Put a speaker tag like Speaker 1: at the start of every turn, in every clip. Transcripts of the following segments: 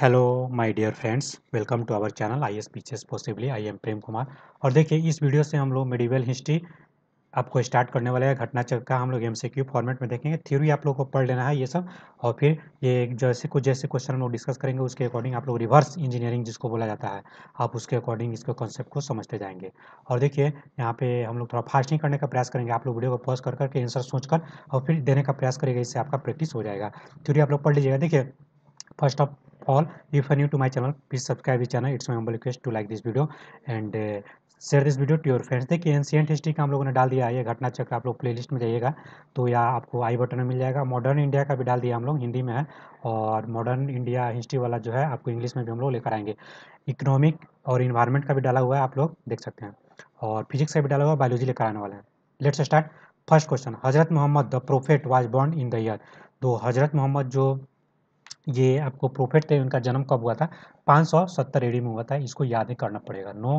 Speaker 1: Hello my dear friends welcome to our channel I S peaches possibly I am Prem Kumar और देखिए इस video से हम लोग मेडिवल हिस्ट्री आपको स्टार्ट करने वाला है चक्र का हम लोग एम सी क्यू फॉर्मेट में देखेंगे थ्योरी आप लोग को पढ़ लेना है ये सब और फिर ये जैसे कुछ जैसे क्वेश्चन हम लोग डिस्कस करेंगे उसके अकॉर्डिंग आप लोग रिवर्स इंजीनियरिंग जिसको बोला जाता है आप उसके अकॉर्डिंग इसके कॉन्सेप्ट को समझते जाएंगे और देखिए यहाँ पे हम लोग थोड़ा फास्टिंग करने का प्रयास करेंगे आप लोग वीडियो को पॉज कर करके आंसर सोच कर और फिर देने का प्रयास करेगा इससे आपका प्रैक्टिस हो जाएगा थ्योरी आप लोग पढ़ लीजिएगा देखिए first of all if you are new to my channel please subscribe this channel it's my humble request to like this video and uh, share this video to your friends देखिए ancient history का हम लोगों ने डाल दिया है घटना चक्र आप लोग प्लेलिस्ट में जाइएगा तो या आपको आई बटन में मिल जाएगा मॉडर्न इंडिया का भी डाल दिया हम लोग हिंदी में है और मॉडर्न इंडिया हिस्ट्री वाला जो है आपको इंग्लिश में भी हम लोग लेकर आएंगे इकोनॉमिक और इन्वायरमेंट का भी डाला हुआ है आप लोग देख सकते हैं और फिजिक्स का भी डाला हुआ है बायोलॉजी लेकर आने वाला है let's start first question Hazrat Mohammad the prophet was born in the year तो हज़रत मोहम्मद जो ये आपको प्रोफेट थे उनका जन्म कब हुआ था पाँच सौ सत्तर एडी में हुआ था इसको याद ही करना पड़ेगा नो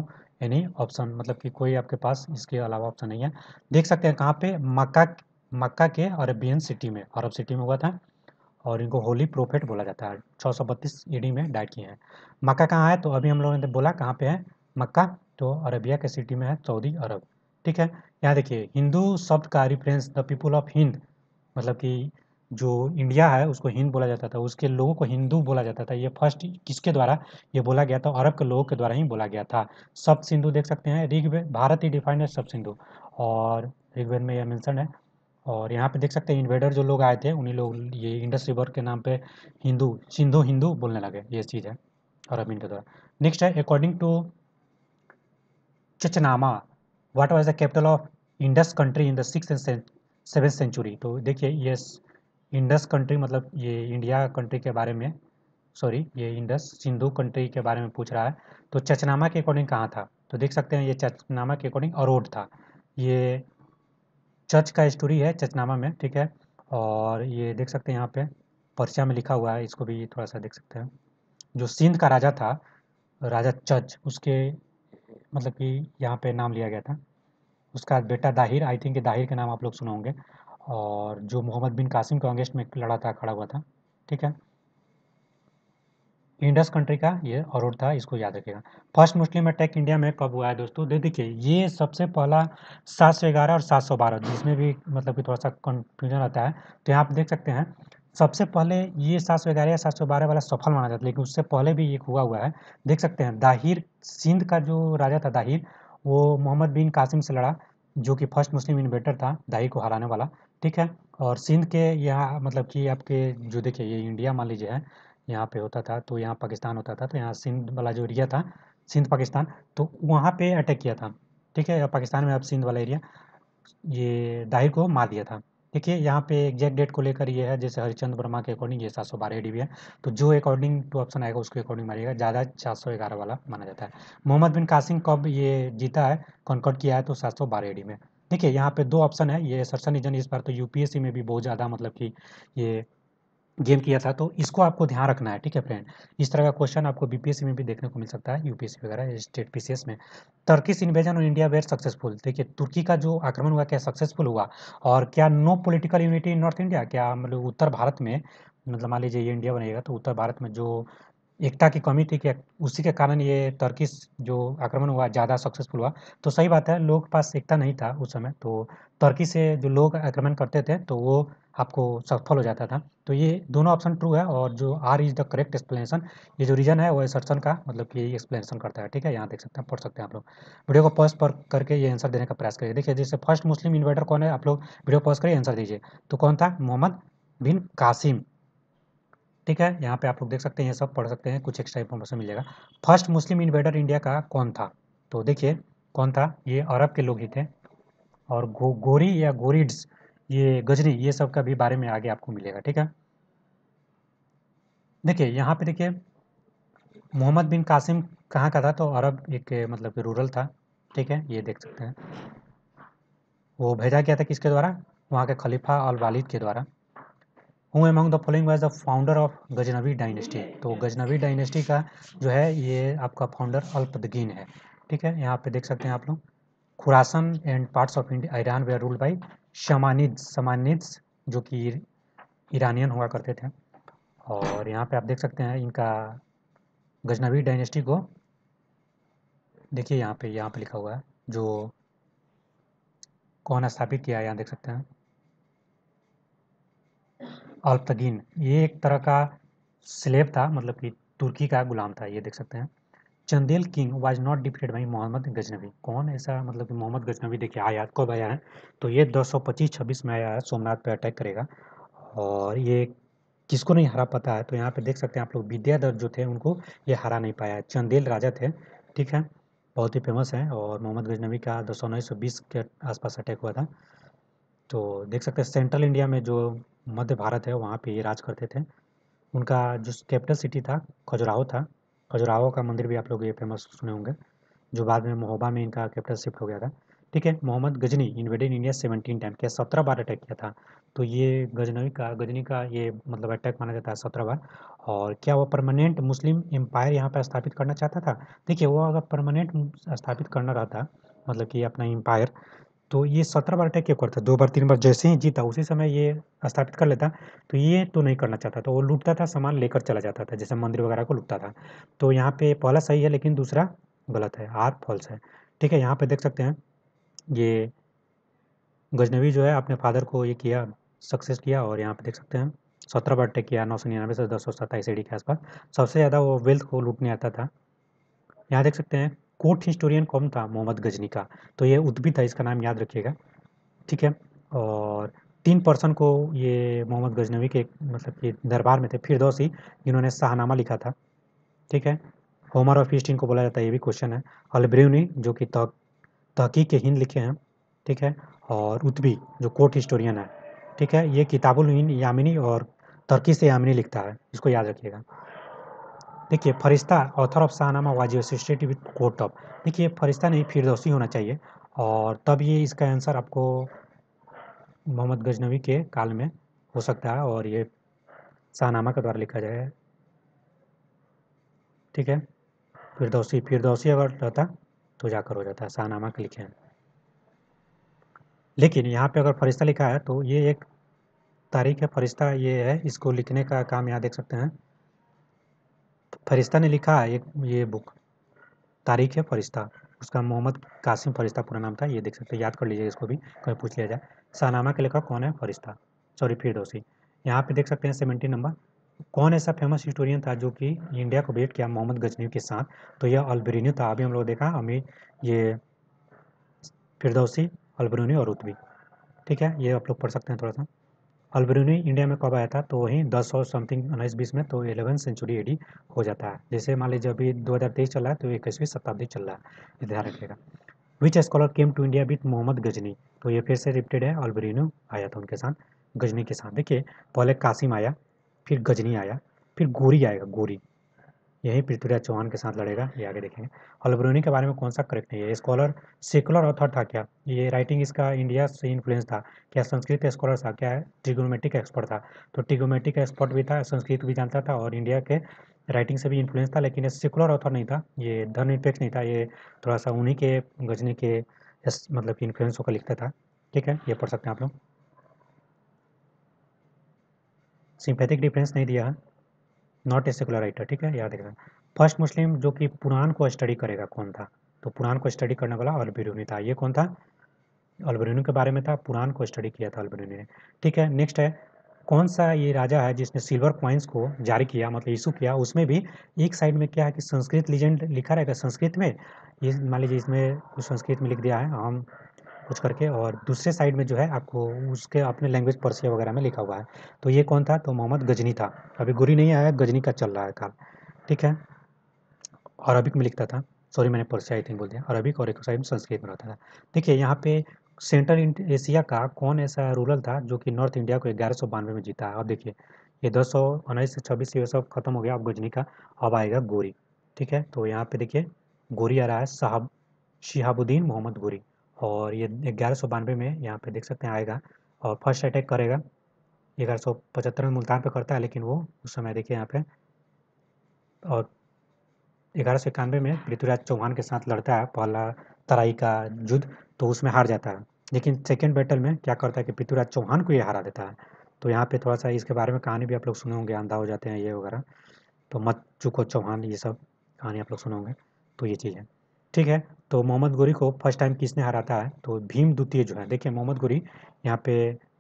Speaker 1: यानी ऑप्शन मतलब कि कोई आपके पास इसके अलावा ऑप्शन नहीं है देख सकते हैं कहाँ पे मक्का मक्का के अरबियन सिटी में अरब सिटी में हुआ था और इनको होली प्रोफेट बोला जाता है छः सौ बत्तीस में डाइट किए हैं मक्का कहाँ है तो अभी हम लोगों ने तो बोला कहाँ पे है मक्का तो अरबिया के सिटी में है सऊदी अरब ठीक है यहाँ देखिए हिंदू शब्द का reference the people of Hind मतलब कि जो इंडिया है उसको हिंद बोला जाता था उसके लोगों को हिंदू बोला जाता था ये फर्स्ट किसके द्वारा ये बोला गया था अरब के लोगों के द्वारा ही बोला गया था सब सिंधु देख सकते हैं ऋग्वेद भारत ही डिफाइंड है सब सिंधु और ऋग्वेद में यह मैंसन है और यहाँ पे देख सकते हैं इन्वेडर जो लोग आए थे उन्हीं लोग ये इंडस रिवर के नाम पे हिंदू सिंधु हिंदू बोलने लगे ये चीज़ है अरब इनके द्वारा नेक्स्ट है according to Chachnama what was the capital of Indus country in the six and seven century तो देखिए यस इंडस कंट्री मतलब ये इंडिया कंट्री के बारे में सॉरी ये इंडस सिंधु कंट्री के बारे में पूछ रहा है तो चचनामा के अकॉर्डिंग कहाँ था तो देख सकते हैं ये चचनामा के अकॉर्डिंग अरोड था ये चर्च का स्टोरी है चचनामा में ठीक है और ये देख सकते हैं यहाँ पे पर्चा में लिखा हुआ है इसको भी थोड़ा सा देख सकते हैं जो सिंध का राजा था राजा चर्च उसके मतलब कि यहाँ पे नाम लिया गया था उसका बेटा दाहिर आई थिंक दाहिर के नाम आप लोग सुने होंगे और जो मोहम्मद बिन कासिम को अंगेस्ट में लड़ा था खड़ा हुआ था ठीक है इंडस कंट्री का ये और था इसको याद रखेगा फर्स्ट मुस्लिम अटैक इंडिया में कब हुआ है दोस्तों दे देखिए ये सबसे पहला सात सौ ग्यारह और सात सौ बारह जिसमें भी मतलब कि थोड़ा सा कंफ्यूजन आता है तो यहाँ आप देख सकते हैं सबसे पहले ये सात सौ ग्यारह या सात सौ बारह वाला सफल माना जाता है लेकिन उससे पहले भी एक हुआ हुआ है देख सकते हैं दाहिर सिंध का जो राजा था दाहिर वो मोहम्मद बिन कासिम से लड़ा जो कि फर्स्ट मुस्लिम इन्वेटर था दाहिर को हराने वाला ठीक है? और सिंध के यहाँ मतलब कि आपके जो देखिए ये इंडिया मान लीजिए है, यहाँ पे होता था तो यहाँ पाकिस्तान होता था तो यहाँ सिंध वाला जो एरिया था सिंध पाकिस्तान तो वहाँ पे अटैक किया था ठीक है? पाकिस्तान में अब सिंध वाला एरिया ये दाहिर को मार दिया था ठीक है यहाँ पे एग्जैक्ट डेट को लेकर ये है जैसे हरिचंद वर्मा के अकॉर्डिंग ये सात सौ बारह डी है तो जो अकॉर्डिंग टू ऑप्शन आएगा उसके अकॉर्डिंग मारिएगा ज़्यादा चार सौ ग्यारह वाला माना जाता है मोहम्मद बिन कासिम कब ये जीता है कॉन्कर्ट किया है तो सात सौ बारह डी में देखिए यहाँ पे दो ऑप्शन है ये सरसन निजन इस बार तो यूपीएससी में भी बहुत ज़्यादा मतलब कि ये गेम किया था तो इसको आपको ध्यान रखना है ठीक है फ्रेंड इस तरह का क्वेश्चन आपको बीपीएससी में भी देखने को मिल सकता है यूपीएससी वगैरह स्टेट पीसीएस में Turkish invasion on India were successful देखिए तुर्की का जो आक्रमण हुआ क्या सक्सेसफुल हुआ और क्या no political unity in north India क्या मतलब उत्तर भारत में मतलब मान लीजिए ये इंडिया बनेगा तो उत्तर भारत में जो एकता की कमी थी कि उसी के कारण ये टर्किस जो आक्रमण हुआ ज़्यादा सक्सेसफुल हुआ तो सही बात है लोगों के पास एकता नहीं था उस समय तो टर्की से जो लोग आक्रमण करते थे तो वो आपको सफल हो जाता था तो ये दोनों ऑप्शन ट्रू है और जो R is the correct explanation ये जो रीजन है वो एसर्सन का मतलब कि एक्सप्लेनेशन करता है ठीक है यहाँ देख सकते हैं पढ़ सकते हैं आप लोग वीडियो को पॉज पर करके ये आंसर देने का प्रयास करिए देखिए जैसे फर्स्ट मुस्लिम इन्वेटर कौन है आप लोग वीडियो पॉज करिए आंसर दीजिए तो कौन था मोहम्मद बिन कासिम ठीक है यहाँ पे आप लोग देख सकते हैं ये सब पढ़ सकते हैं कुछ एक्स्ट्रा इन्फॉर्मेशन मिलेगा फर्स्ट मुस्लिम इन्वेडर इंडिया का कौन था तो देखिए कौन था ये अरब के लोग ही थे और गो, गोरी या गोरिड्स ये गजरी ये सब का भी बारे में आगे आपको मिलेगा ठीक है देखिए यहाँ पे देखिए मोहम्मद बिन कासिम कहाँ का था तो अरब एक मतलब कि रूरल था ठीक है ये देख सकते हैं वो भेजा गया था किसके द्वारा वहाँ के खलीफा और वालिद के द्वारा who among the following was the founder of Ghaznavi dynasty तो गजनवी डायनेस्टी का जो है ये आपका फाउंडर अल्पदगीन है ठीक है यहाँ पे देख सकते हैं आप लोग Khurasan and parts of India Iran were ruled by Samanid Samanids जो कि ईरानियन हुआ करते थे और यहाँ पे आप देख सकते हैं इनका गजनवी डायनेस्टी को देखिए यहाँ पे यहाँ पे लिखा हुआ है जो कौन स्थापित किया यहाँ देख सकते हैं अल्पतगीन ये एक तरह का स्लेब था मतलब कि तुर्की का गुलाम था ये देख सकते हैं Chandel king was not defeated by Mohammad Ghaznavi कौन ऐसा मतलब कि मोहम्मद गजनबी देखिए आया कब आया है तो ये 225 26 में आया है सोमनाथ पे अटैक करेगा और ये किसको नहीं हरा पता है तो यहाँ पे देख सकते हैं आप लोग विद्याधर जो थे उनको ये हरा नहीं पाया है चंदेल राजा थे ठीक है बहुत ही फेमस है और मोहम्मद गजनबी का दो के आसपास अटैक हुआ था तो देख सकते हैं सेंट्रल इंडिया में जो मध्य भारत है वहाँ पे ये राज करते थे उनका जो कैपिटल सिटी था खजुराहो था खजुराहो का मंदिर भी आप लोग ये फेमस सुने होंगे जो बाद में महोबा में इनका कैपिटल शिफ्ट हो गया था ठीक है Mohammad Ghazni invaded India seventeen time क्या सत्रह बार अटैक किया था तो ये गजनवी का गजनी का ये मतलब अटैक माना जाता है सत्रह बार और क्या वो परमानेंट मुस्लिम एम्पायर यहाँ पर स्थापित करना चाहता था देखिए वो अगर परमानेंट स्थापित करना रहता मतलब कि अपना एम्पायर तो ये सत्रह बार अटैक क्यों करता दो बार तीन बार जैसे ही जीता उसी समय ये स्थापित कर लेता तो ये तो नहीं करना चाहता तो वो लूटता था सामान लेकर चला जाता था जैसे मंदिर वगैरह को लूटता था तो यहाँ पे पहला सही है लेकिन दूसरा गलत है आर फॉल्स है ठीक है यहाँ पे देख सकते हैं ये गजनवी जो है अपने फादर को ये किया सक्सेस किया और यहाँ पे देख सकते हैं सत्रह बार अटैक किया नौ सौ निन्यानवे से दस सौ सत्ताईस के आसपास सबसे ज़्यादा वो वेल्थ को लूटने आता था यहाँ देख सकते हैं कोर्ट हिस्टोरियन कौन था मोहम्मद गजनी का तो ये उद्भिद था इसका नाम याद रखिएगा ठीक है और तीन पर्सन को ये मोहम्मद गजनवी के मतलब कि दरबार में थे फिरदौसी जिन्होंने शाहनामा लिखा था ठीक है होमर ऑफ ईस्टिन को बोला जाता है ये भी क्वेश्चन है अलब्रेवनी जो कि तह के हिंद लिखे हैं ठीक है और उतबी जो कोर्ट हिस्टोरियन है ठीक है ये किताबुल हिंद यामिनी और तर्की से यामिनी लिखता है इसको याद रखिएगा देखिए Ferishta author of Shahnama was associated with court of देखिए फरिश्ता नहीं फिरदौसी होना चाहिए और तब ये इसका आंसर आपको मोहम्मद गजनवी के काल में हो सकता है और ये शाहनामा के द्वारा लिखा जाए ठीक है फिरदौसी फिरदौसी अगर रहता तो जाकर हो जाता है शाहनामा के लिखे लेकिन यहाँ पे अगर फरिश्ता लिखा है तो ये एक तारीख है फरिश्ता ये है इसको लिखने का काम यहाँ देख सकते हैं फरिश्ता ने लिखा है एक ये बुक तारीख है फरिश्ता उसका मोहम्मद कासिम फरिश्ता पूरा नाम था ये देख सकते हैं याद कर लीजिए इसको भी कभी पूछ लिया जाए शाहनामा के लेखक कौन है फरिश्ता सॉरी फिर दोषी यहाँ पे देख सकते हैं सेवेंटी नंबर कौन ऐसा फेमस हिस्टोरियन था जो कि इंडिया को भेंट किया मोहम्मद गजनी के साथ तो यह अल्बरीनी था अभी हम लोग देखा अमीर ये फिरदौसी अल्बरूनी और उतवी ठीक है ये आप लोग पढ़ सकते हैं थोड़ा सा अल्बरूनी इंडिया में कब आया था तो वही दस और समथिंग उन्नीस बीस में तो एलेवन सेंचुरी एडी हो जाता है जैसे मान लीजिए अभी दो हज़ार तेईस चल रहा है तो इक्कीसवीं शताब्दी चल रहा है ध्यान रखिएगा which scholar came to India with Mohammad Ghazni तो ये फिर से रिपीटेड है अल्बरीनो आया था उनके साथ गजनी के साथ देखिए पहले कासिम आया फिर गजनी आया फिर गोरी आएगा गोरी यही पृथ्वीराज चौहान के साथ लड़ेगा ये आगे देखेंगे अलब्रोनी के बारे में कौन सा करेक्ट नहीं है स्कॉलर सेकुलर ऑथर था क्या ये राइटिंग इसका इंडिया से इन्फ्लुएंस था क्या संस्कृत स्कॉलर था क्या है ट्रिगोमेट्रिक एक्सपर्ट था तो ट्रिगोमेट्रिक एक्सपर्ट भी था संस्कृत भी जानता था और इंडिया के राइटिंग से भी इन्फ्लुएंस था लेकिन ये सेकुलर ऑथर नहीं था ये निरपेक्ष नहीं था ये थोड़ा सा उन्हीं के गजनी के मतलब कि इन्फ्लुएंस होकर लिखता था ठीक है ये पढ़ सकते हैं आप लोग सिंपैथिक डिफरेंस नहीं दिया है नॉट ए सेकुलर राइटर ठीक है याद रखना फर्स्ट मुस्लिम जो कि पुरान को स्टडी करेगा कौन था तो पुरान को स्टडी करने वाला अलबरूनी था ये कौन था अलबरूनी के बारे में था पुरान को स्टडी किया था अलबरूनी ने ठीक है नेक्स्ट है कौन सा ये राजा है जिसने सिल्वर क्वाइंस को जारी किया मतलब इशू किया उसमें भी एक साइड में क्या है कि संस्कृत लीजेंड लिखा रहेगा संस्कृत में ये मान लीजिए इसमें कुछ संस्कृत में लिख दिया है हम कुछ करके और दूसरे साइड में जो है आपको उसके अपने लैंग्वेज पर्सिया वगैरह में लिखा हुआ है तो ये कौन था तो मोहम्मद गजनी था अभी गुरी नहीं आया गजनी का चल रहा है काम ठीक है अरबिक में लिखता था सॉरी मैंने पर्सिया आई थिंक बोल दिया अरबिक और एक साइड में संस्कृत में रहता था देखिए यहाँ पे सेंट्रल एशिया का कौन ऐसा रूरल था जो कि नॉर्थ इंडिया को ग्यारह सौ बानवे में जीता है अब देखिए ये दस सौ उन्नीस से छब्बीस ये सब खत्म हो गया अब गजनी का अब आएगा गोरी ठीक है तो यहाँ पे देखिए गोरी आ रहा है साहब शिहाबुद्दीन मोहम्मद गोरी और ये ग्यारह सौ बानवे में यहाँ पे देख सकते हैं आएगा और फर्स्ट अटैक करेगा ग्यारह सौ पचहत्तर में मुल्तान पे करता है लेकिन वो उस समय देखिए यहाँ पे और ग्यारह सौ इक्यानवे में पृथ्वीराज चौहान के साथ लड़ता है पहला तराई का युद्ध तो उसमें हार जाता है लेकिन सेकेंड बैटल में क्या करता है कि पृथ्वीराज चौहान को ये हरा देता है तो यहाँ पे थोड़ा सा इसके बारे में कहानी भी आप लोग सुने होंगे अंधा हो जाते हैं ये वगैरह तो मत चुको चौहान ये सब कहानी आप लोग सुने होंगे तो ये चीज़ है ठीक है तो मोहम्मद गोरी को फर्स्ट टाइम किसने हराता है तो भीम द्वितीय जो है देखिए मोहम्मद गोरी यहाँ पे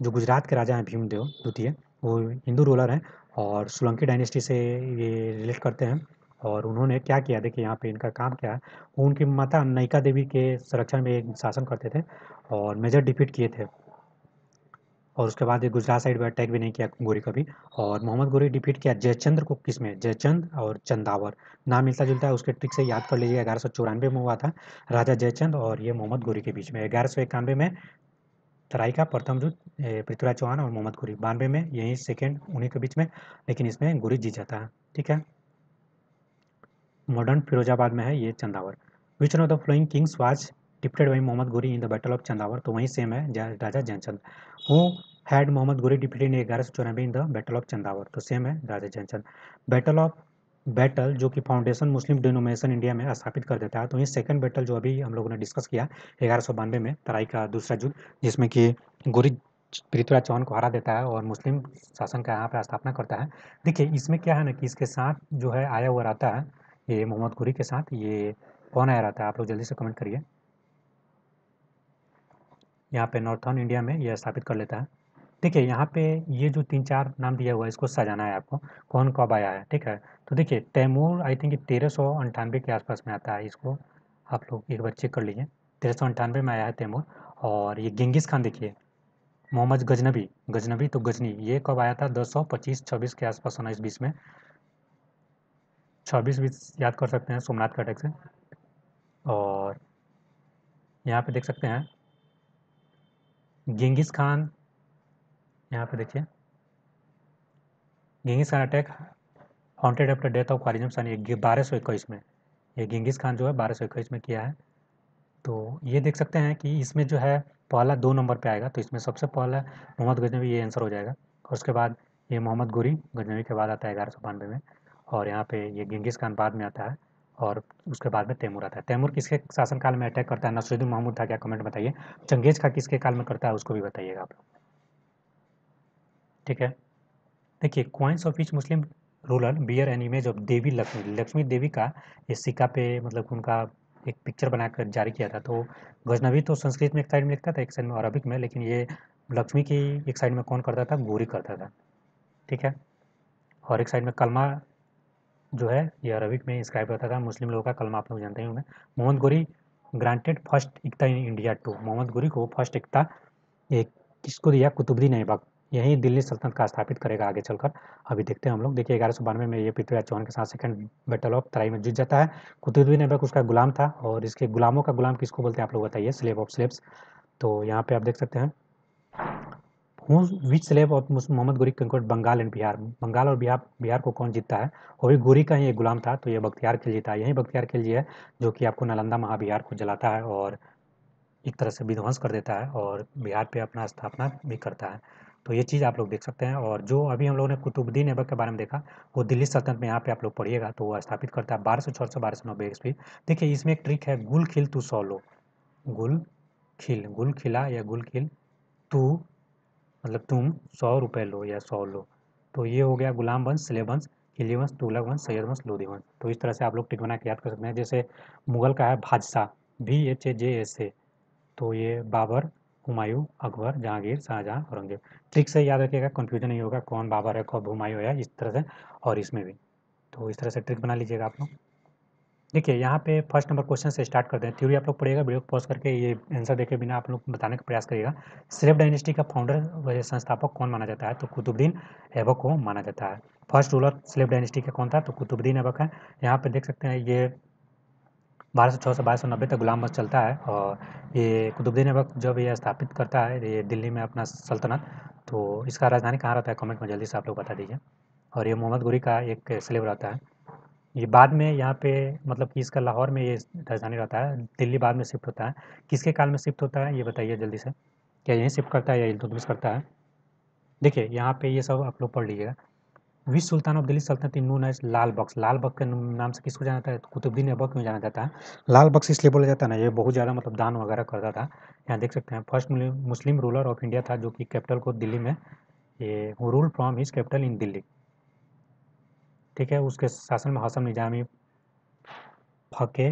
Speaker 1: जो गुजरात के राजा हैं भीमदेव द्वितीय वो हिंदू रूलर हैं और सोलंकी डायनेस्टी से ये रिलेट करते हैं और उन्होंने क्या किया देखिए यहाँ पे इनका काम क्या है उनकी माता नयिका देवी के संरक्षण में शासन करते थे और मेजर डिफीट किए थे और उसके बाद ये गुजरात साइड पर अटैक भी नहीं किया गोरी कभी और मोहम्मद गोरी डिफीट किया जयचंद्र को किस में जयचंद और चंदावर नाम मिलता जुलता है उसके ट्रिक से याद कर लीजिए ग्यारह सौ चौरानवे में हुआ था राजा जयचंद और ये मोहम्मद गोरी के बीच में ग्यारह सौ इक्यानवे में तराई का प्रथम युद्ध पृथ्वीराज चौहान और मोहम्मद गोरी बानवे में यही सेकेंड उन्हीं के बीच में लेकिन इसमें गोरी जीत जाता है ठीक है मॉडर्न फिरोजाबाद में है ये Chandawar which one of the following kings was defeated by Mohammad Ghori in the battle of Chandawar तो वहीं सेम है राजा जयचंद वो मोहम्मद गुरी Mohammad इन ग्यारह सौ चौरानवे in the battle of Chandawar तो सेम है Raja Jaichand battle of battle जो कि फाउंडेशन मुस्लिम डिनोमिनेशन इंडिया में स्थापित कर देता है तो ये सेकंड बैटल जो अभी हम लोगों ने डिस्कस किया ग्यारह सौ बानवे में तराई का दूसरा युद्ध जिसमें कि गोरी पृथ्वीराज चौहान को हरा देता है और मुस्लिम शासन का यहाँ पर स्थापना करता है देखिए इसमें क्या है ना कि इसके साथ जो है आया हुआ रहता है ये मोहम्मद गुरी के साथ ये कौन आया रहता है आप लोग जल्दी से कमेंट करिए यहाँ पे नॉर्थन इंडिया में यह स्थापित कर लेता है देखिए यहाँ पे ये जो तीन चार नाम दिया हुआ है इसको सजाना है आपको, कौन कब आया है, ठीक है? तो देखिए तैमूर आई थिंक तेरह सौ अंठानवे के आसपास में आता है इसको आप लोग एक बार चेक कर लीजिए। तेरह सौ अंठानवे में आया है तैमूर और ये गेंगिस खान देखिए, मोहम्मद गजनबी, गजनबी तो गजनी ये कब आया था दस सौ के आसपास होना इस बीच में छब्बीस बीच याद कर सकते हैं सोमनाथ का से और यहाँ पे देख सकते हैं, गेंगिस खान यहाँ पे देखिए Genghis Khan attack haunted after death of Khwarizm सानी बारह सौ इक्कीस में ये गेंगिस खान जो है बारह सौ इक्कीस में किया है तो ये देख सकते हैं कि इसमें जो है पहला दो नंबर पे आएगा तो इसमें सबसे पहला मोहम्मद गजनवी ये आंसर हो जाएगा और उसके बाद ये मोहम्मद गुरी गजनवी के बाद आता है ग्यारह सौ बानवे में और यहाँ पे ये गेंगिस खान बाद में आता है और उसके बाद में तैमूर आता है तैमूर किसके शासनकाल में अटैक करता है नसरुद्दीन महमूद था क्या कमेंट बताइए चंगेज खा किसके काल में करता है उसको भी बताइएगा आप लोग ठीक है देखिए coins of each Muslim ruler bear an image of Devi Lakshmi Lakshmi Devi का इस सिक्का पे मतलब उनका एक पिक्चर बनाकर जारी किया था तो गजनवी तो संस्कृत में एक साइड में लिखता था एक साइड में अरबिक में लेकिन ये लक्ष्मी की एक साइड में कौन करता था गोरी करता था ठीक है और एक साइड में कलमा जो है ये अरबिक में इंस्क्राइब करता था मुस्लिम लोगों का कलमा आप लोग जानते हैं होंगे Mohammad Ghori granted first iqta in India to Mohammad Ghori को फर्स्ट एकता एक किसको दिया कुतुबुद्दीन ऐबक यही दिल्ली सल्तनत का स्थापित करेगा आगे चलकर अभी देखते हैं हम लोग देखिए ग्यारह सौ बानवे में ये पृथ्वीराज चौहान के साथ सेकंड बैटल ऑफ तराई में जीत जाता है कुतुबुद्दीन ऐबक उसका गुलाम था और इसके गुलामों का गुलाम किसको बोलते हैं आप लोग बताइए स्लेब ऑफ स्लेब्स तो यहाँ पे आप देख सकते हैं विच slab of Mohammad Ghori conquered Bengal and Bihar Bengal और बिहार बिहार को कौन जीतता है वो भी गोरी का ही एक गुलाम था तो ये बख्तियार खेल जीता है यही बख्तियार खिलजी है जो कि आपको नालंदा महाबिहार को जलाता है और एक तरह से विध्वंस कर देता है और बिहार पे अपना स्थापना भी करता है तो ये चीज़ आप लोग देख सकते हैं और जो अभी हम लोगों ने कुतुबुद्दीन ऐबक के बारे में देखा वो दिल्ली सल्तनत में यहाँ पे आप लोग पढ़िएगा तो वो स्थापित करता है बारह सौ छः सौ बारह सौ नब्बे ईस्वी देखिए इसमें एक ट्रिक है गुल खिल तू सौ लो गुल खिल गुल खिला या गुल खिल तू मतलब तुम सौ रुपये लो या सौ लो तो ये हो गया गुलाम वंश स्लेब वंश खिली वंश तुगलक वंश सैयद वंश लोधी वंश तो इस तरह से आप लोग टिक बना के याद कर सकते हैं जैसे मुगल का है भादशाह भी H A J S A तो ये बाबर हुमायूं अकबर जहांगीर शाहजहां औरंगजेब ट्रिक से याद रखिएगा कन्फ्यूजन नहीं होगा कौन बाबर है कब हुमायूं है इस तरह से और इसमें भी तो इस तरह से ट्रिक बना लीजिएगा आप लोग देखिए यहाँ पे फर्स्ट नंबर क्वेश्चन से स्टार्ट करते हैं थ्योरी आप लोग पढ़ेगा वीडियो को पॉज करके ये आंसर देखे बिना आप लोग बताने का प्रयास करिएगा सिर्फ डायनेस्टी का फाउंडर संस्थापक कौन माना जाता है तो कुतुबुद्दीन ऐबक को माना जाता है फर्स्ट रूलर स्लेब डायनेस्टी का कौन था तो कुतुबुद्दीन ऐबक है यहाँ पे देख सकते हैं ये बारह सौ छः से बारह सौ नब्बे तक गुलाम बख्श चलता है और ये कुतुबुद्दीन ऐबक जब ये स्थापित करता है ये दिल्ली में अपना सल्तनत तो इसका राजधानी कहाँ रहता है कमेंट में जल्दी से आप लोग बता दीजिए और ये मोहम्मद गुरी का एक स्लेव रहता है ये बाद में यहाँ पे मतलब कि इसका लाहौर में ये राजधानी रहता है दिल्ली बाद में शिफ्ट होता है किसके काल में शिफ्ट होता है ये बताइए जल्दी से क्या यहीं शिफ्ट करता है या इल्तुतमिश करता है देखिए यहाँ पे ये सब आप लोग पढ़ लीजिएगा विश सुल्तान ऑफ दिल्ली सल्तनत नोन एज लाल बक्स लाल बक्स के नाम से किसको जाना जाता है कुतुबुद्दीन ऐबक में जाना जाता है लाल बक्स इसलिए बोला जाता है ना ये बहुत ज़्यादा मतलब दान वगैरह करता था यहाँ देख सकते हैं first Muslim ruler of India था जो कि कैपिटल को दिल्ली में ये rule from his capital in Delhi ठीक है उसके शासन में हसन निजामी फके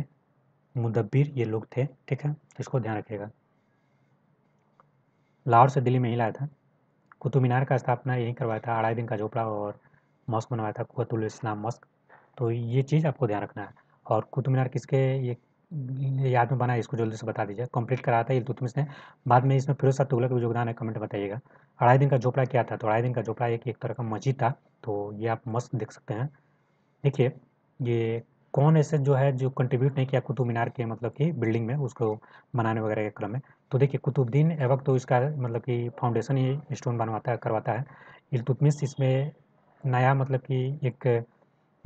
Speaker 1: मुदब्बिर ये लोग थे ठीक है इसको ध्यान रखिएगा लाहौर से दिल्ली में ही लाया था कुतुब मीनार का स्थापना यहीं करवाया था अढ़ाई दिन का झोपड़ा और मस्क बनवाया था कुतुल इस्लाम मस्क तो ये चीज़ आपको ध्यान रखना है और कुतुब मीनार किसके ये याद में बना है इसको जल्दी से बता दीजिए कंप्लीट कराया था इलतुतमिश ने बाद में इसमें फिरोज शाह तुगलक का योगदान है कमेंट बताइएगा अढ़ाई दिन का झोपड़ा क्या था तो अढ़ाई दिन का झोपड़ा एक एक तरह का मस्जिद था तो ये आप मस्त देख सकते हैं देखिए ये कौन ऐसे जो है जो कंट्रीब्यूट नहीं किया कुतुब मीनार के मतलब कि बिल्डिंग में उसको बनाने वगैरह के क्रम में तो देखिए कुतुबुद्दीन एवक तो इसका मतलब कि फाउंडेशन ही स्टोन बनवाता करवाता है इलतुतमिश इसमें नया मतलब कि एक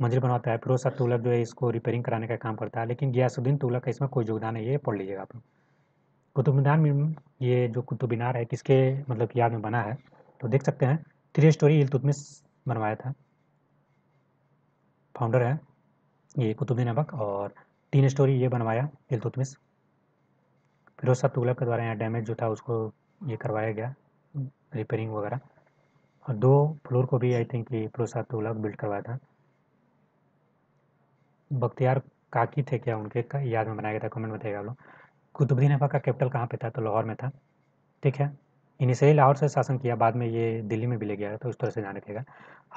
Speaker 1: मंजिल बनवाता है फिरोजा तुलक जो है इसको रिपेयरिंग कराने का काम करता है लेकिन गियासुद्दीन तुलक का इसमें कोई योगदान नहीं है पढ़ लीजिएगा आप लोग कुतुब मीनार में ये जो कुतुब मीनार है किसके मतलब कि याद में बना है तो देख सकते हैं थ्री स्टोरी इलतुतमिस बनवाया था फाउंडर है ये कुतुबुद्दीन अबक और तीन स्टोरी ये बनवाया इलतुतमिस फिरोज शाह तुगलक के द्वारा यहाँ डैमेज जो था उसको ये करवाया गया रिपेयरिंग वगैरह और दो फ्लोर को भी आई थिंक ये प्रोसाद तोलक बिल्ड करवाया था बख्तियार काकी थे क्या उनके का याद में बनाया गया था कमेंट बताएगा आप लोग कुतुबुद्दीन ऐबक का कैपिटल कहाँ पे था तो लाहौर में था ठीक है इन्हें सही लाहौर से शासन किया बाद में ये दिल्ली में भी ले गया तो उस तरह से ध्यान रखेगा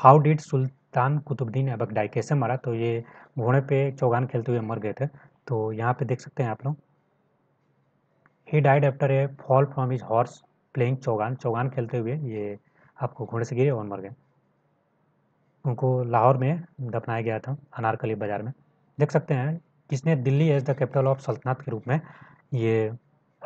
Speaker 1: how did sultan Qutubuddin Aibak die कैसे मरा तो ये घोड़े पे चौगान खेलते हुए मर गए थे तो यहाँ पे देख सकते हैं आप लोग he died after a fall from his horse playing chaugan chaugan खेलते हुए ये आपको घोड़े से गिरे और मर गए उनको लाहौर में दफनाया गया था अनारकली बाज़ार में देख सकते हैं किसने Delhi as the capital of सल्तनत के रूप में ये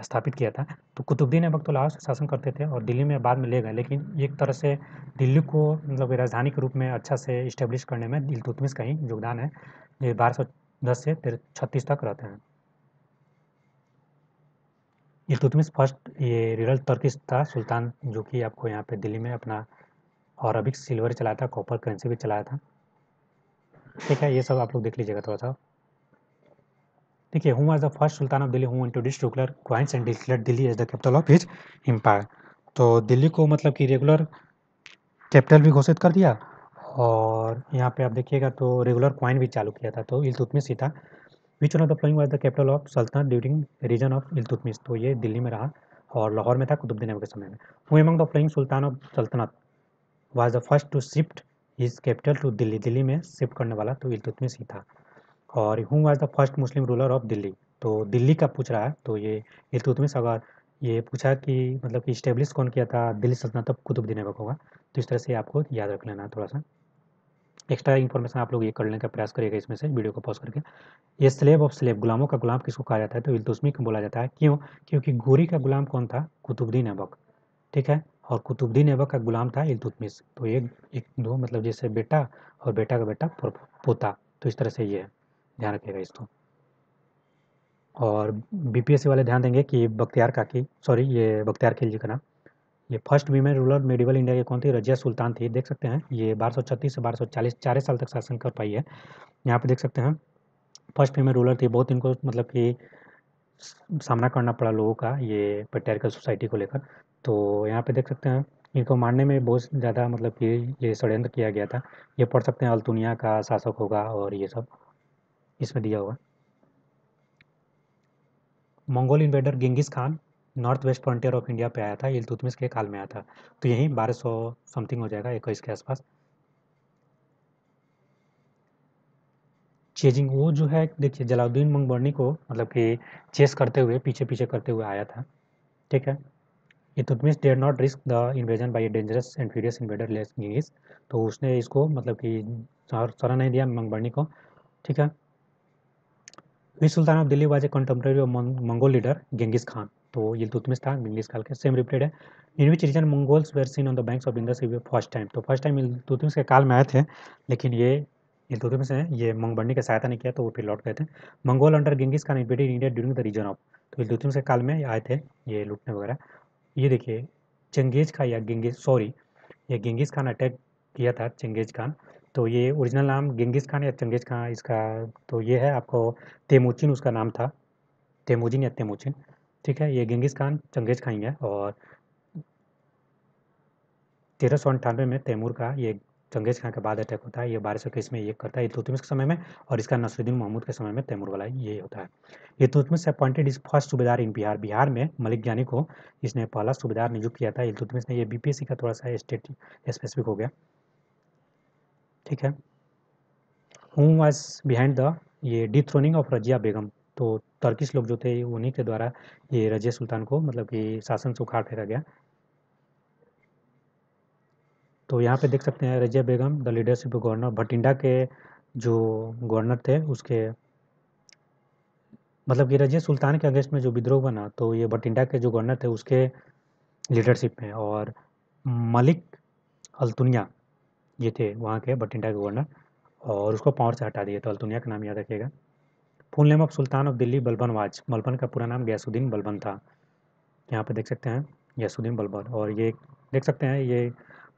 Speaker 1: स्थापित किया था तो कुतुबुद्दीन ऐबक तो लाहौर से शासन करते थे और दिल्ली में बाद में ले गए लेकिन एक तरह से दिल्ली को मतलब राजधानी के रूप में अच्छा से इस्टेब्लिश करने में इलतुतमिस का ही योगदान है ये बारह सौ दस से छत्तीस तक रहते हैं इलतुतमिश फर्स्ट ये रिरल टर्किश था सुल्तान जो कि आपको यहाँ पे दिल्ली में अपना और अभी सिल्वर चलाया था कॉपर करेंसी भी चलाया था ठीक है ये सब आप लोग देख लीजिएगा थोड़ा सा है who was the first sultan of Delhi who introduce regular coins and declare Delhi as the capital of his empire तो दिल्ली को मतलब कि रेगुलर कैपिटल भी घोषित कर दिया और यहाँ पे आप देखिएगा तो रेगुलर क्वाइन भी चालू किया था तो इलतुतमिश ही था which one of the following was the capital of सल्तनत ड्यूरिंग रीजन ऑफ इल्तुतमिश तो ये दिल्ली में रहा और लाहौर में था कुतुबद्दीन के समय में हुए among the following sultan of सल्तनत was the first to shift his capital to Delhi Delhi में शिफ्ट करने वाला तो इल्तुतमिश ही था और who was the first Muslim ruler of Delhi तो दिल्ली का पूछ रहा है तो ये इल्तुतमिश अगर ये पूछा कि मतलब कि इस्टेब्लिश कौन किया था दिल्ली सल्तनत तब तो कुतुबुद्दीन ऐबक होगा तो इस तरह से आपको याद रख लेना थोड़ा सा एक्स्ट्रा इन्फॉर्मेशन आप लोग ये कर लेने का प्रयास करेगा इसमें से वीडियो को पॉज करके ये स्लेब ऑफ स्लेब गुलामों का गुलाम किसको कहा जाता है तो इल्तुसमी को बोला जाता है क्यों क्योंकि गोरी का गुलाम कौन था कुतुबुद्दीन ऐबक ठीक है और कुतुबुद्दीन ऐबक का गुलाम था इल्तुतमिस तो एक एक दो मतलब जैसे बेटा और बेटा का बेटा पोता तो इस तरह से ये है ध्यान रखिएगा इसको और बीपीएससी वाले ध्यान देंगे कि बख्तियार काकी सॉरी ये बख्तियार खिलजी का नाम ये first women ruler medieval India के कौन थी रजिया सुल्तान थी देख सकते हैं ये छत्तीस से चालीस चार साल तक शासन कर पाई है यहाँ पे देख सकते हैं फर्स्ट फीमेल रूलर थी बहुत इनको मतलब कि सामना करना पड़ा लोगों का ये पेटेरिकल सोसाइटी को लेकर तो यहाँ पे देख सकते हैं इनको मारने में बहुत ज़्यादा मतलब कि ये षडयंत्र किया गया था ये पढ़ सकते हैं अल्तुनिया का शासक होगा और ये सब इसमें दिया होगा Mongol invader Genghis Khan north west frontier of India पे आया था इलतुतमिस के काल में आया था तो यहीं बारह सौ समथिंग हो जाएगा इक्कीस के आसपास चेजिंग वो जो है देखिए जलाउद्दीन मंगबर्नी को मतलब कि चेस करते हुए पीछे पीछे करते हुए आया था ठीक है Iltutmish dare not risk the invasion by a dangerous and furious invader less Genghis तो उसने इसको मतलब कि सरा नहीं दिया मंगबर्नी को ठीक है we sultan of Delhi was a contemporary Mongol leader Genghis Khan तो ये तुर्कमिस था मिंगलिस काल के सेम रिपीटेड है in which reign Mongols were seen on the banks of Indus first time तो फर्स्ट टाइम इल्तुतमिस के काल में आए थे लेकिन ये इल्तुतमिस ने ये मंगबंडी की सहायता नहीं किया तो वो फिर लौट गए थे Mongol under Genghis Khan invaded India during the reason of तो इल्तुतमिस के काल में आए थे ये लुटने वगैरह ये देखिए चंगेज खान या गेंगिस सॉरी ये गेंगिस खान अटैक किया था चंगेज खान तो ये ओरिजिनल नाम गेंगिस खान या चंगेज खान इसका तो ये है आपको तेमुचिन उसका नाम था तेमुजिन या तेमुचिन ठीक है ये गेंगिस खान चंगेज है और तेरह सौ अंठानवे में तैमूर का ये चंगेज खान के बाद अटैक होता है ये बारह सौ में ये करता है ये तुतमिस के समय में और इसका नसरुद्दीन मोहम्मद के समय में तैमूर वाला ये होता है ये तुतमिस अपॉइंटेड इज फर्स्ट सूबेदार इन बिहार बिहार में मलिक जानी को इसने पहला सूबेदार नियुक्त किया था इलतुतमिस ने यह बीपीएससी का थोड़ा सा स्टेट स्पेसिफिक हो गया ठीक है हु वॉज बिहाइंड द ये डी ऑफ रजिया बेगम तो टर्किश लोग जो थे उन्हीं के द्वारा ये रजिया सुल्तान को मतलब कि शासन से उखाड़ फेंका गया तो यहाँ पे देख सकते हैं Razia Begum the leadership governor Bhatinda के जो गवर्नर थे उसके मतलब कि रजिया सुल्तान के अगेंस्ट में जो विद्रोह बना तो ये भटिंडा के जो गवर्नर थे उसके लीडरशिप में और मलिक अल्तुनिया ये थे वहाँ के भटिंडा के गवर्नर और उसको पावर से हटा दिए तो अल्तुनिया का नाम याद रखिएगा full name of sultan of Delhi Balban was Balban का पूरा नाम गैसुद्दीन बलबन था यहाँ पर देख सकते हैं गैसुद्दीन बलबन और ये देख सकते हैं ये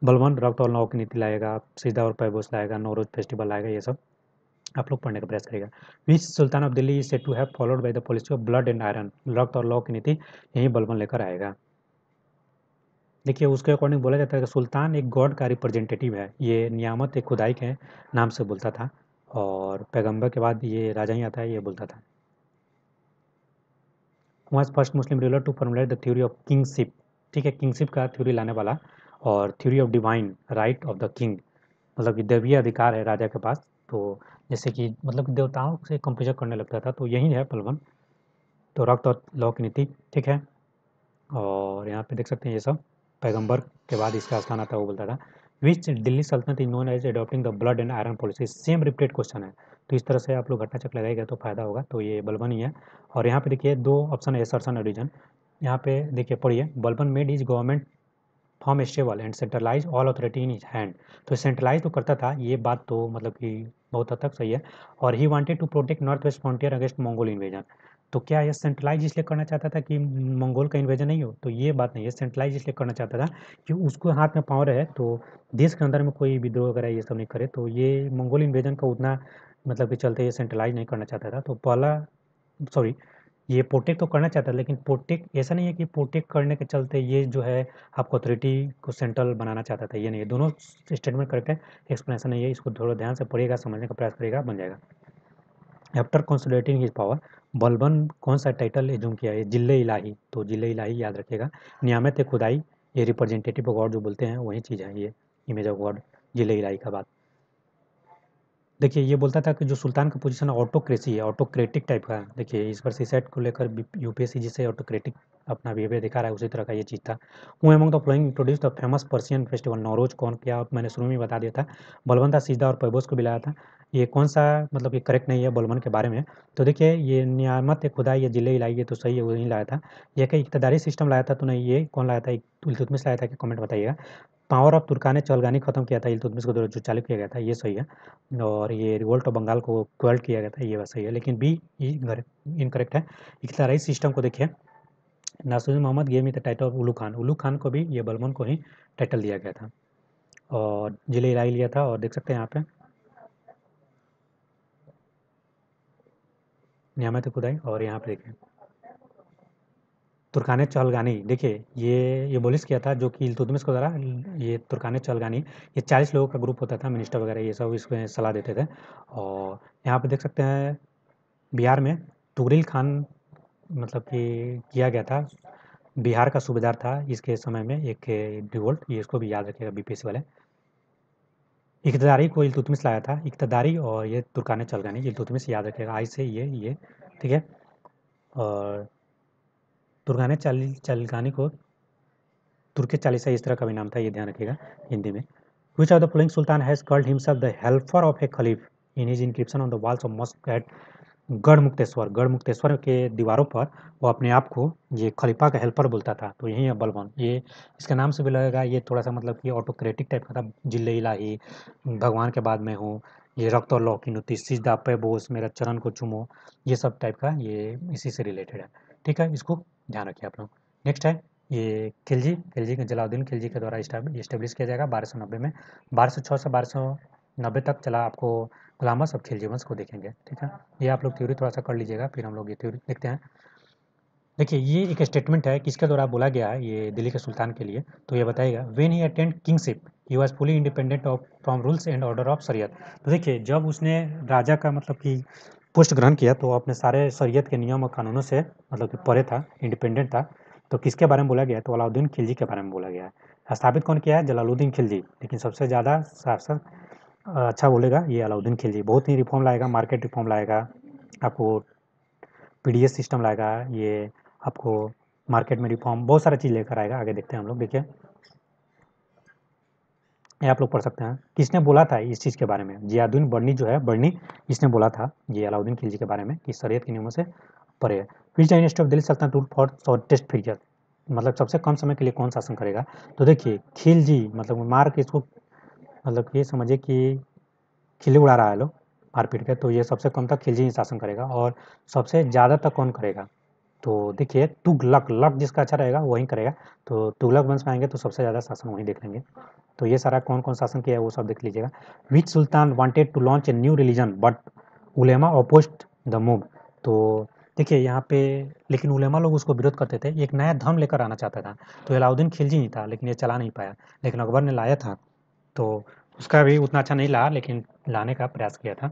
Speaker 1: बलबन रक्त और नौ की नीति लाएगा सीधा और पैबोस लाएगा नौरोज फेस्टिवल लाएगा ये सब आप लोग पढ़ने का प्रयास करेगा विच सुल्तान ऑफ दिल्ली से to have followed by the policy of blood and iron रक्त और लॉ की नीति यही बलबन लेकर आएगा देखिए उसके अकॉर्डिंग बोला जाता है कि सुल्तान एक गॉड का रिप्रेजेंटेटिव है ये नियामत एक खुदाई के नाम से बोलता था और पैगंबर के बाद ये राजा ही आता है ये बोलता था was first Muslim ruler to formulate the theory of kingship ठीक है किंगशिप का थ्योरी लाने वाला और theory of divine right of the king मतलब कि देवीय अधिकार है राजा के पास तो जैसे कि मतलब देवताओं से कंपेयर करने लगता था तो यही है पलवन तो रक्त और लौ की नीति ठीक है और यहाँ पे देख सकते हैं ये सब पैगंबर के बाद इसका स्थान आता है वो बोलता था विच दिल्ली सल्तनत in known as adopting the blood and iron policy same repeated question है तो इस तरह से आप लोग घटना चक लगाएगा तो फायदा होगा तो ये बलबन ही है और यहाँ पे देखिए दो ऑप्शन है एसर्सन रीजन यहाँ पे देखिए पढ़िए Balban made is government form stable and centralize all authority in hand तो सेंट्रलाइज तो करता था ये बात तो मतलब कि बहुत हद तक सही है और he wanted to protect north west frontier against Mongol invasion तो क्या यह सेंट्रलाइज इसलिए करना चाहता था कि मंगोल का इन्वेजन नहीं हो तो ये बात नहीं है सेंट्रलाइज इसलिए करना चाहता था कि उसको हाथ में पावर है तो देश के अंदर में कोई विद्रोह वगैरह ये सब नहीं करे तो ये मंगोल इन्वेजन का उतना मतलब कि चलते ये सेंट्रलाइज नहीं करना चाहता था तो पहला सॉरी ये प्रोटेक्ट तो करना चाहता था लेकिन प्रोटेक्ट ऐसा नहीं है कि प्रोटेक्ट करने के चलते ये जो है आपको अथॉरिटी को सेंट्रल बनाना चाहता था ये नहीं है दोनों स्टेटमेंट करेक्ट है एक्सप्लेनेशन नहीं है इसको थोड़ा ध्यान से पढ़ेगा समझने का प्रयास करेगा बन जाएगा after consolidating his power Balban कौन सा टाइटल एजूम किया है जिले इलाही तो जिले इलाही याद रखेगा नियामत खुदाई ये रिप्रेजेंटेटिव अवार्ड जो बोलते हैं वही चीज़ है ये इमेज अवार्ड जिले इलाही का बात देखिए ये बोलता था कि जो सुल्तान का पोजीशन ऑटोक्रेसी है ऑटोक्रेटिक टाइप का देखिए इस पर सीसेट को लेकर यूपीएससी जिसे ऑटोक्रेटिक अपना बिहेवियर दिखा रहा है उसी तरह का ये चीज़ था वो among the following introduce the famous Persian festival Nowruz कौन किया मैंने शुरू में बता दिया था बलवंता सीधा और पैबोस को मिलाया था ये कौन सा मतलब ये करेक्ट नहीं है बलवन के बारे में तो देखिए ये नियामत खुदा ये जिले लाई ये तो सही है वही लाया था यह कहीं इकतदारी सिस्टम लाया था तो नहीं ये कौन लाया था तुलतुतमिस लाया था कि कमेंट बताइएगा पावर ऑफ तुर्का ने चौलगानी खत्म किया था इलतुतमिश को जो चालू किया गया था ये सही है और ये रिवोल्ट ऑफ बंगाल को क्वेल्ट किया गया था ये सही है लेकिन बी इनकरेक्ट e, है इकताराई सिस्टम को देखिए Nasir Mohammad gave me title of Ulugh Khan Ulugh Khan को भी ये बलमन को ही टाइटल दिया गया था और जिले इलाई लिया था और देख सकते हैं यहाँ पे नियामत तो खुदाई और यहाँ पे देखें तुर्कान चलगानी देखिए ये ये बोलिस किया था जो कि इल्तुतमिश को द्वारा ये तुर्कान चलगानी ये चालीस लोगों का ग्रुप होता था मिनिस्टर वगैरह ये सब इसमें सलाह देते थे और यहाँ पर देख सकते हैं बिहार में तुगरिल खान मतलब कि किया गया था बिहार का सूबेदार था इसके समय में एक डिवोल्ट ये इसको भी याद रखिएगा बीपीएससी वाले इकतदारी को इलतुतमिस लाया था इकतदारी और ये तुर्कान चलगानी इलतुतमिस याद रखेगा आई से ये ये ठीक है और दुर्गाना चाली चालिकानी को तुर्क चालीसा इस तरह का भी नाम था ये ध्यान रखिएगा हिंदी में which of the following sultan has called himself the helper of a caliph in his inscription on the walls of mosque at Garhmukteshwar गढ़ मुक्तेश्वर के दीवारों पर वो अपने आप को ये खलीफा का हेल्पर बोलता था तो यही है बलबन ये इसके नाम से भी लगेगा ये थोड़ा सा मतलब कि ऑटोक्रेटिक टाइप का था जिले इलाही भगवान के बाद में हूँ ये रक्त और लौकी लौकिनुति सिजदा पे बोस मेरा चरण को चुमो ये सब टाइप का ये इसी से रिलेटेड है ठीक है इसको ध्यान रखिए आप लोग नेक्स्ट है ये खिलजी खिलजी जलाउद्दीन खिलजी के द्वारा इस्टेब्लिश किया जाएगा बारह सौ नब्बे में बारह सौ छः से बारह सौ नब्बे तक चला आपको गुलामस और खिलजी वंश को देखेंगे ठीक है ये आप लोग थ्योरी थोड़ा सा कर लीजिएगा फिर हम लोग ये थ्योरी देखते हैं देखिए ये एक स्टेटमेंट है किसके द्वारा बोला गया है ये दिल्ली के सुल्तान के लिए तो ये बताएगा when he attend kingship he was fully independent of from rules and order of शरीयत तो देखिए जब उसने राजा का मतलब कि पोस्ट ग्रहण किया तो आपने सारे शरीयत के नियम और कानूनों से मतलब कि परे था इंडिपेंडेंट था तो किसके बारे में बोला गया तो अलाउद्दीन खिलजी के बारे में बोला गया है स्थापित कौन किया है जलालुद्दीन खिलजी लेकिन सबसे ज़्यादा शासन अच्छा बोलेगा ये अलाउद्दीन खिलजी बहुत ही रिफॉर्म लाएगा मार्केट रिफॉर्म लाएगा आपको पी सिस्टम लाएगा ये आपको मार्केट में रिफॉर्म बहुत सारा चीज़ लेकर आएगा आगे देखते हैं हम लोग देखिए ये आप लोग पढ़ सकते हैं किसने बोला था इस चीज़ के बारे में जियादीन बर्नी जो है बर्नी इसने बोला था ये अलाउद्दीन खिलजी के बारे में कि शरीयत के नियमों से परे है विच डायनेस्टी ऑफ दिल्ली है टूल फॉर शॉर्टेस्ट पीरियड मतलब सबसे कम समय के लिए कौन शासन करेगा तो देखिए खिलजी मतलब मार के इसको मतलब ये समझिए कि खिले उड़ा रहा है लोग मारपीट के तो ये सबसे कम तक खिलजी ही शासन करेगा और सबसे ज़्यादा तक कौन करेगा तो देखिए तुगलक लक जिसका अच्छा रहेगा वही करेगा तो तुगलक वंश में आएंगे तो सबसे ज़्यादा शासन वहीं देख लेंगे तो ये सारा कौन कौन शासन किया है वो सब देख लीजिएगा which sultan wanted to launch a new religion but उलेमा अपोस्ट द मूव तो देखिए यहाँ पे लेकिन उलेमा लोग उसको विरोध करते थे एक नया धर्म लेकर आना चाहता था तो अलाउद्दीन खिलजी नहीं था लेकिन ये चला नहीं पाया लेकिन अकबर ने लाया था तो उसका भी उतना अच्छा नहीं ला लेकिन लाने का प्रयास किया था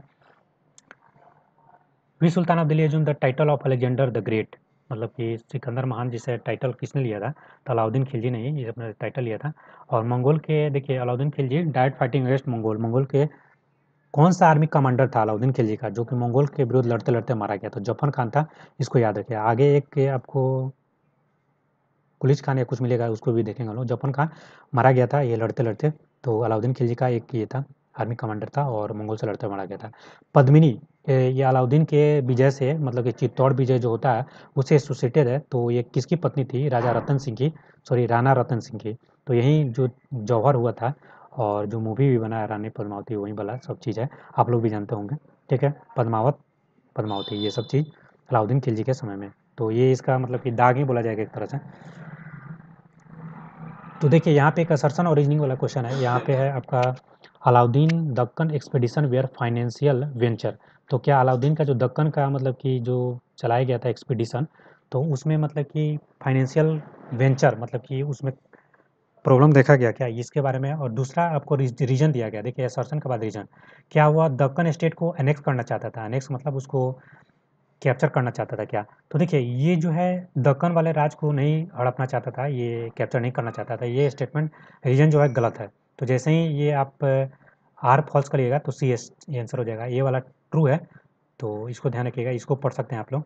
Speaker 1: we sultan of Delhi the title of Alexander the Great मतलब कि सिकंदर महान जिसे टाइटल किसने लिया था तो अलाउद्दीन खिलजी ने ही अपना टाइटल लिया था और मंगोल के देखिए Alauddin Khilji direct fighting against Mongol Mongol के कौन सा आर्मी कमांडर था अलाउद्दीन खिलजी का जो कि मंगोल के विरुद्ध लड़ते लड़ते मारा गया तो जफर खान था इसको याद रखिए आगे एक आपको पुलिस खान या कुछ मिलेगा उसको भी देखेंगे लोग जफर खान मारा गया था ये लड़ते लड़ते तो अलाउद्दीन खिलजी का एक ये था आर्मी कमांडर था और मंगोल से लड़ते मारा गया था पद्मिनी ये अलाउद्दीन के विजय से मतलब कि चित्तौड़ विजय जो होता है उससे एसोसिएटेड है तो ये किसकी पत्नी थी राजा रतन सिंह की सॉरी राणा रतन सिंह की तो यही जो जौहर हुआ था और जो मूवी भी बना है रानी पद्मावती वही वाला सब चीज़ है आप लोग भी जानते होंगे ठीक है पद्मावत पद्मावती ये सब चीज़ अलाउद्दीन खिलजी के समय में तो ये इसका मतलब कि दाग ही बोला जाएगा एक तरह से तो देखिए यहाँ पे एक असरसन और रीजनिंग वाला क्वेश्चन है यहाँ पे है आपका Alauddin Deccan expedition were financial venture तो क्या अलाउद्दीन का जो दक्कन का मतलब कि जो चलाया गया था एक्सपीडिशन तो उसमें मतलब कि फाइनेंशियल वेंचर मतलब कि उसमें प्रॉब्लम देखा गया क्या इसके बारे में और दूसरा आपको रीजन दिया गया देखिए एसर्सन के बाद रीजन क्या हुआ दक्कन स्टेट को एनेक्स करना चाहता था एनेक्स मतलब उसको कैप्चर करना चाहता था क्या तो देखिए ये जो है दक्कन वाले राज को नहीं हड़पना चाहता था ये कैप्चर नहीं करना चाहता था ये स्टेटमेंट रीजन जो है गलत है तो जैसे ही ये आप आर फॉल्स करिएगा तो सी एस आंसर हो जाएगा ये वाला ट्रू है तो इसको ध्यान रखिएगा इसको पढ़ सकते हैं आप लोग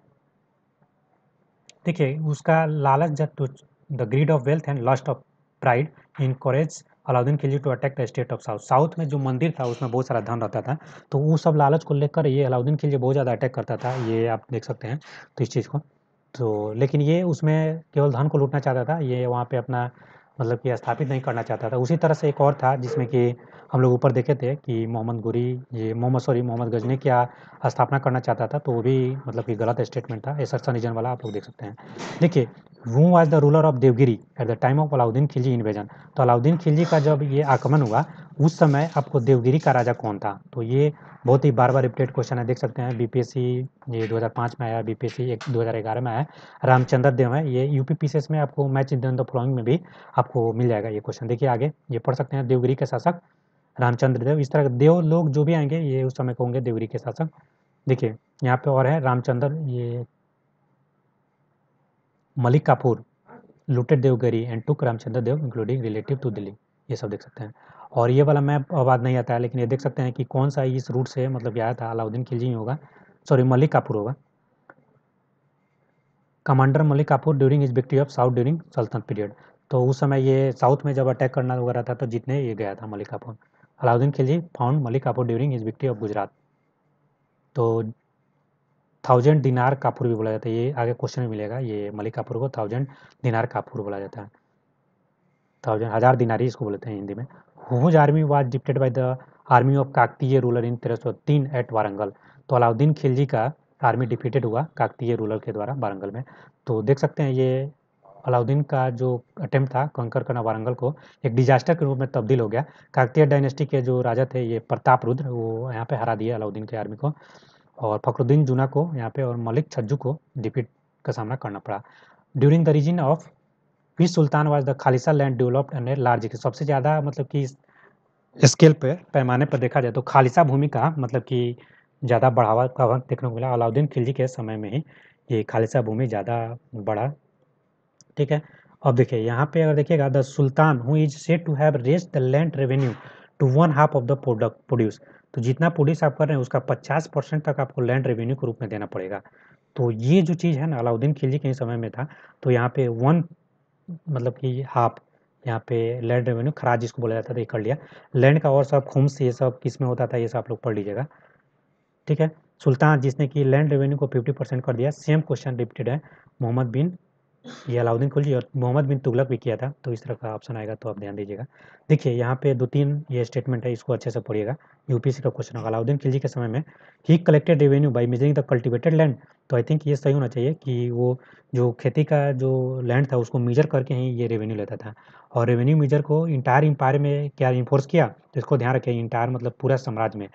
Speaker 1: देखिए उसका लालच to the greed of wealth and lust of pride encourage Alauddin Khilji to attack the state of south south में जो मंदिर था उसमें बहुत सारा धन रहता था तो वो सब लालच को लेकर ये अलाउद्दीन खिलजी बहुत ज़्यादा अटैक करता था ये आप देख सकते हैं तो इस चीज़ को तो लेकिन ये उसमें केवल धन को लूटना चाहता था ये वहाँ पे अपना मतलब कि स्थापित नहीं करना चाहता था उसी तरह से एक और था जिसमें कि हम लोग ऊपर देखे थे कि मोहम्मद गुरी ये मोहम्मद सॉरी मोहम्मद गजनी क्या स्थापना करना चाहता था तो वो भी मतलब कि गलत स्टेटमेंट था सरसा रीजन वाला आप लोग देख सकते हैं देखिए वो was the ruler of Devagiri at the time of Alauddin Khilji invasion तो अलाउद्दीन खिलजी का जब ये आक्रमण हुआ उस समय आपको देवगिरी का राजा कौन था तो ये बहुत ही बार बार रिपीटेड क्वेश्चन है देख सकते हैं बीपीएससी ये 2005 में आया बीपीएससी एक 2011 में आया रामचंद्र देव है ये यूपीपीसीएस में आपको मैच इन द फॉलोइंग में भी आपको मिल जाएगा ये क्वेश्चन देखिए आगे ये पढ़ सकते हैं देवगिरी के शासक रामचंद्र देव इस तरह देव लोग जो भी आएंगे ये उस समय कहेंगे देवगिरी के शासक देखिए यहाँ पे और है रामचंद्र ये Malik Kafur looted Devagiri and took Ramchandra Dev including relative to Delhi ये सब देख सकते हैं और ये वाला मैप आवाज़ नहीं आता है लेकिन ये देख सकते हैं कि कौन सा इस रूट से मतलब आया था अलाउद्दीन खिलजी ही होगा सॉरी मलिक कापुर होगा commander Malik Kafur during his victory of south during सल्तनत पीरियड तो उस समय ये साउथ में जब अटैक करना वगैरह था तो जीतने ये गया था Malik Kafur Alauddin Khilji found Malik Kafur during his victory of Gujarat तो थाउजेंड दिनार कापुर भी बोला जाता है ये आगे क्वेश्चन में मिलेगा ये मलिक कापुर को थाउजेंड दिनार कापुर बोला जाता है थाउजेंड हज़ार दिनारी इसको बोलते हैं हिंदी में whose army was defeated by the army of Kakatiya ruler in तेरह सौ तीन एट वारंगल तो अलाउद्दीन खिलजी का आर्मी डिफीटेड हुआ काकतीय रूलर के द्वारा वारंगल में तो देख सकते हैं ये अलाउद्दीन का जो अटेम्प्ट था कंकर करना वारंगल को एक डिजास्टर के रूप में तब्दील हो गया काकतीय डायनेस्टी के जो राजा थे ये प्रताप रुद्र वो यहाँ पे हरा दिया अलाउद्दीन के आर्मी को और फखरुद्दीन जुना को यहाँ पे और मलिक छज्जू को डिफीट का सामना करना पड़ा ड्यूरिंग द रीजन ऑफ पीर sultan was the khalisa land developed and large के सबसे ज़्यादा मतलब कि स्केल पर पैमाने पर देखा जाए तो खालिसा भूमि का मतलब कि ज़्यादा बढ़ावा का देखने को मिला अलाउद्दीन खिलजी के समय में ही ये खालिसा भूमि ज़्यादा बढ़ा ठीक है अब देखिए यहाँ पे अगर देखिएगा the sultan who is said to have raised the land revenue to one half of the product produce तो जितना प्रोड्यूस आप कर रहे हैं उसका पचास परसेंट तक आपको लैंड रेवेन्यू के रूप में देना पड़ेगा तो ये जो चीज़ है ना अलाउद्दीन खिलजी के समय में था तो यहाँ पे वन मतलब कि हाफ यहाँ पे लैंड रेवेन्यू खराज जिसको बोला जाता था ये कर लिया लैंड का और सब खुम्स ये सब किस में होता था ये सब आप लोग पढ़ लीजिएगा ठीक है सुल्तान जिसने कि लैंड रेवेन्यू को 50 परसेंट कर दिया सेम क्वेश्चन रिपीटेड है मोहम्मद बिन ये अलाउद्दीन खुलजी और मोहम्मद बिन तुगलक भी किया था तो इस तरह का ऑप्शन आएगा तो आप ध्यान दीजिएगा देखिए यहाँ पे दो तीन ये स्टेटमेंट है इसको अच्छे से पढ़िएगा यूपीएससी का क्वेश्चन होगा अलाउद्दीन खिलजी के समय में ही collected revenue by measuring the cultivated land तो आई थिंक ये सही होना चाहिए कि वो जो खेती का जो लैंड था उसको मेजर करके ही ये रेवेन्यू लेता था और रेवेन्यू मेजर को इंटायर इंपायर में क्या इन्फोर्स किया तो इसको ध्यान रखें इंटायर मतलब पूरा साम्राज्य में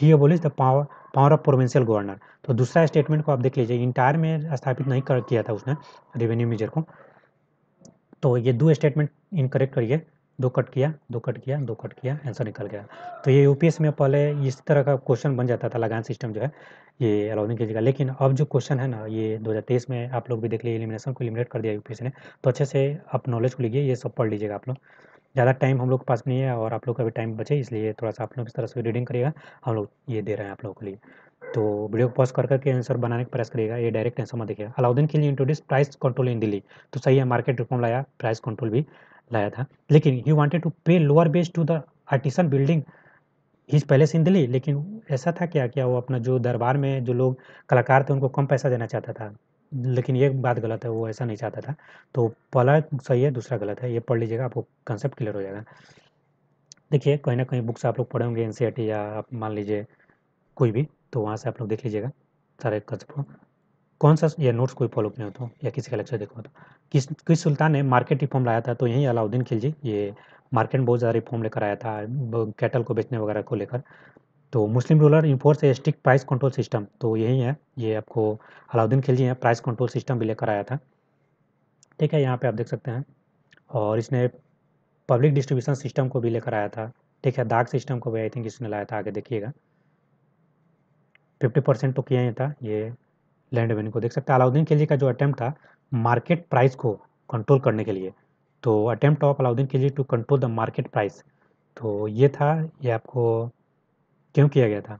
Speaker 1: ही abolish the power power of provincial governor तो दूसरा स्टेटमेंट को आप देख लीजिए इंटायर में स्थापित नहीं कर किया था उसने रेवेन्यू मेजर को तो ये दो स्टेटमेंट इनकरेक्ट करिए दो कट किया दो कट किया दो कट किया आंसर निकल गया तो ये यूपीएस में पहले इस तरह का क्वेश्चन बन जाता था लगान सिस्टम जो है ये अलाउ के जगह लेकिन अब जो क्वेश्चन है ना ये 2023 में आप लोग भी देख लीजिए एलिमिनेशन को एलिमिनेट कर दिया यूपीएस ने तो अच्छे से आप नॉलेज को लीजिए ये सब पढ़ लीजिएगा आप लोग ज़्यादा टाइम हम लोग के पास नहीं है और आप लोग का भी टाइम बचे इसलिए थोड़ा सा आप लोग इस तरह से रीडिंग करिएगा हम लोग ये दे रहे हैं आप लोगों के लिए तो वीडियो को पॉज कर करके आंसर बनाने का प्रयास करिएगा ये डायरेक्ट आंसर मत देखिएगा अलाउद्दीन के लिए introduce price control in Delhi तो सही है मार्केट रिफॉर्म लाया प्राइस कंट्रोल भी लाया था लेकिन he wanted to pay lower base to the artisan building his palace in Delhi लेकिन ऐसा था क्या क्या वो अपना जो दरबार में जो लोग कलाकार थे उनको कम पैसा देना चाहता था लेकिन ये बात गलत है वो ऐसा नहीं चाहता था तो पहला सही है दूसरा गलत है ये पढ़ लीजिएगा आपको कंसेप्ट क्लियर हो जाएगा देखिए कहीं ना कहीं बुक्स आप लोग पढ़े होंगे एन e या आप मान लीजिए कोई भी तो वहाँ से आप लोग देख लीजिएगा सारे कंसेप्ट को कौन सा या नोट्स कोई फॉलो नहीं होता या किसी का लेक्चर देखो तो किस किस सुल्तान ने मार्केट रिफॉर्म लाया था तो यही अलाउद्दीन खिलजी ये मार्केट में बहुत ज़्यादा रिफॉर्म लेकर आया था कैटल को बेचने वगैरह को लेकर तो Muslim ruler enforce a strict price control system तो यही है ये आपको अलाउद्दीन खिलजी हैं प्राइस कंट्रोल सिस्टम भी लेकर आया था ठीक है यहाँ पर आप देख सकते हैं और इसने पब्लिक डिस्ट्रीब्यूशन सिस्टम को भी लेकर आया था ठीक है दाग सिस्टम को भी आई थिंक इसने लाया था आगे देखिएगा फिफ्टी परसेंट तो किया ही था ये लैंड वेन्यू को देख सकते हैं अलाउद्दीन खिलजी का जो अटैम्प्ट था मार्केट प्राइस को कंट्रोल करने के लिए तो attempt of Alauddin Khilji to control the market price तो ये था ये आपको क्यों किया गया था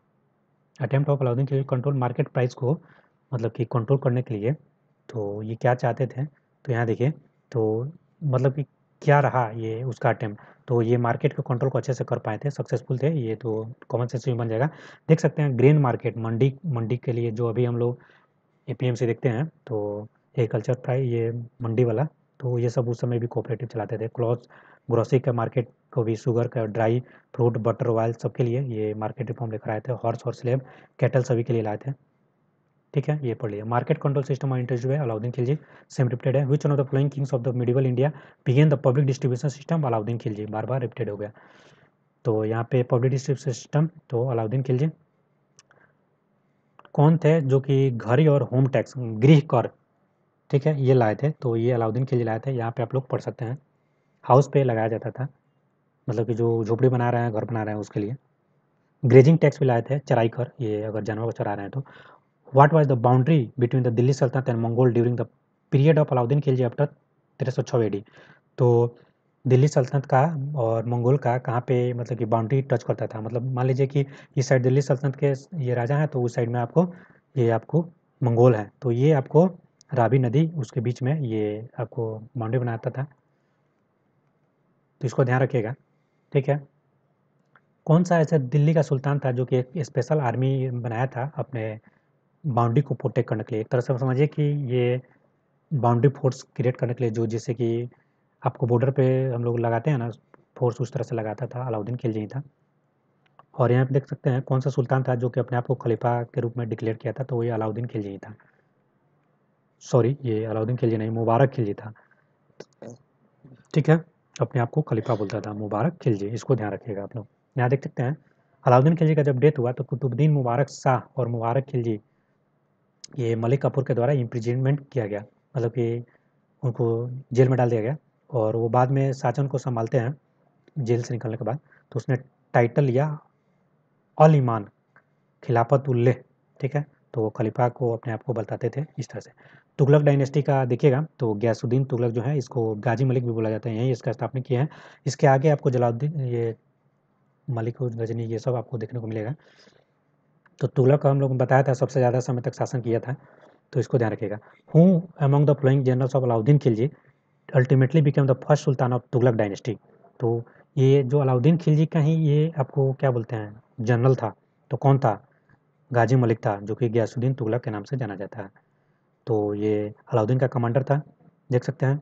Speaker 1: attempt of Alauddin Khilji control market price को मतलब कि कंट्रोल करने के लिए तो ये क्या चाहते थे तो यहाँ देखिए तो मतलब कि क्या रहा ये उसका अटैम्प्ट तो ये मार्केट के कंट्रोल को अच्छे से कर पाए थे सक्सेसफुल थे ये तो कॉमन सेंस भी बन जाएगा देख सकते हैं ग्रेन मार्केट मंडी मंडी के लिए जो अभी हम लोग ए से देखते हैं तो एग्रीकल्चर प्राइस ये मंडी वाला तो ये सब उस समय भी कोऑपरेटिव चलाते थे क्लॉथ ग्रोसरी का मार्केट को भी शुगर का ड्राई फ्रूट बटर ऑयल सबके लिए ये मार्केट रिफॉर्म लेकर आए थे हॉर्स और स्लेब कैटल सभी के लिए लाए थे ठीक है ये पढ़ लिया मार्केट कंट्रोल सिस्टम और इंटरेस्ट है अलाउद्दीन खिलजी सेम रिपीटेड है which one of the following kings of the medieval India began the public distribution system Alauddin Khilji बार बार रिपीटेड हो गया तो यहाँ पे पब्लिक डिस्ट्रीब्यूशन सिस्टम तो अलाउद्दीन खिलजी कौन थे जो कि घर और होम टैक्स गृह कर ठीक है ये लाए थे तो ये अलाउद्दीन खिलजी लाए थे यहाँ पे आप लोग पढ़ सकते हैं हाउस पे लगाया जाता था मतलब कि जो झोपड़ी बना रहे हैं घर बना रहे हैं उसके लिए ग्रेजिंग टैक्स भी लाए थे चराई कर ये अगर जानवर को चरा रहे हैं तो what was the boundary between the Delhi सल्तनत and Mongol during the period of Alauddin Khilji after तेरह सौ छः तो दिल्ली सल्तनत का और मंगोल का कहाँ पे मतलब कि बाउंड्री टच करता था मतलब मान लीजिए कि इस साइड दिल्ली सल्तनत के ये राजा हैं तो उस साइड में आपको ये आपको मंगोल है तो ये आपको रावी नदी उसके बीच में ये आपको बाउंड्री बनाता था तो इसको ध्यान रखिएगा ठीक है कौन सा ऐसा दिल्ली का सुल्तान था जो कि एक स्पेशल आर्मी बनाया था अपने बाउंड्री को प्रोटेक्ट करने के लिए एक तरह से समझिए कि ये बाउंड्री फोर्स क्रिएट करने के लिए जो जैसे कि आपको बॉर्डर पे हम लोग लगाते हैं ना फोर्स उस तरह से लगाता था अलाउद्दीन खिलजी था और यहाँ पे देख सकते हैं कौन सा सुल्तान था जो कि अपने आप को खलीफा के रूप में डिक्लेयर किया था तो ये अलाउद्दीन खिलजी था सॉरी ये अलाउद्दीन खिलजी नहीं मुबारक खिलजी था ठीक है अपने आप को खलीफा बोलता था मुबारक खिलजी इसको ध्यान रखिएगा आप लोग यहाँ देख सकते हैं अलाउद्दीन खिलजी का जब डेथ हुआ तो कुतुबुद्दीन मुबारक शाह और मुबारक खिलजी ये मलिक कपूर के द्वारा इम्प्रिजमेंट किया गया मतलब कि उनको जेल में डाल दिया गया और वो बाद में साजन को संभालते हैं जेल से निकलने के बाद तो उसने टाइटल लिया अल ईमान खिलाफत उल्ले ठीक है तो वो खलीफा को अपने आप को बताते थे इस तरह से तुगलक डायनेस्टी का देखिएगा तो गयासुद्दीन तुगलक जो है इसको गाजी मलिक भी बोला जाता है यही इसका स्थापना किया है इसके आगे आपको जलाउद्दीन ये मलिक गजनी ये सब आपको देखने को मिलेगा तो तुगलक का हम लोग बताया था सबसे ज़्यादा समय तक शासन किया था तो इसको ध्यान रखिएगा who among the following generals of Alauddin Khilji ultimately become the first sultan of Tughlaq dynasty तो ये जो अलाउद्दीन खिलजी का ही ये आपको क्या बोलते हैं जनरल था तो कौन था गाजी मलिक था जो कि गयासुद्दीन तुगलक के नाम से जाना जाता है तो ये अलाउद्दीन का कमांडर था देख सकते हैं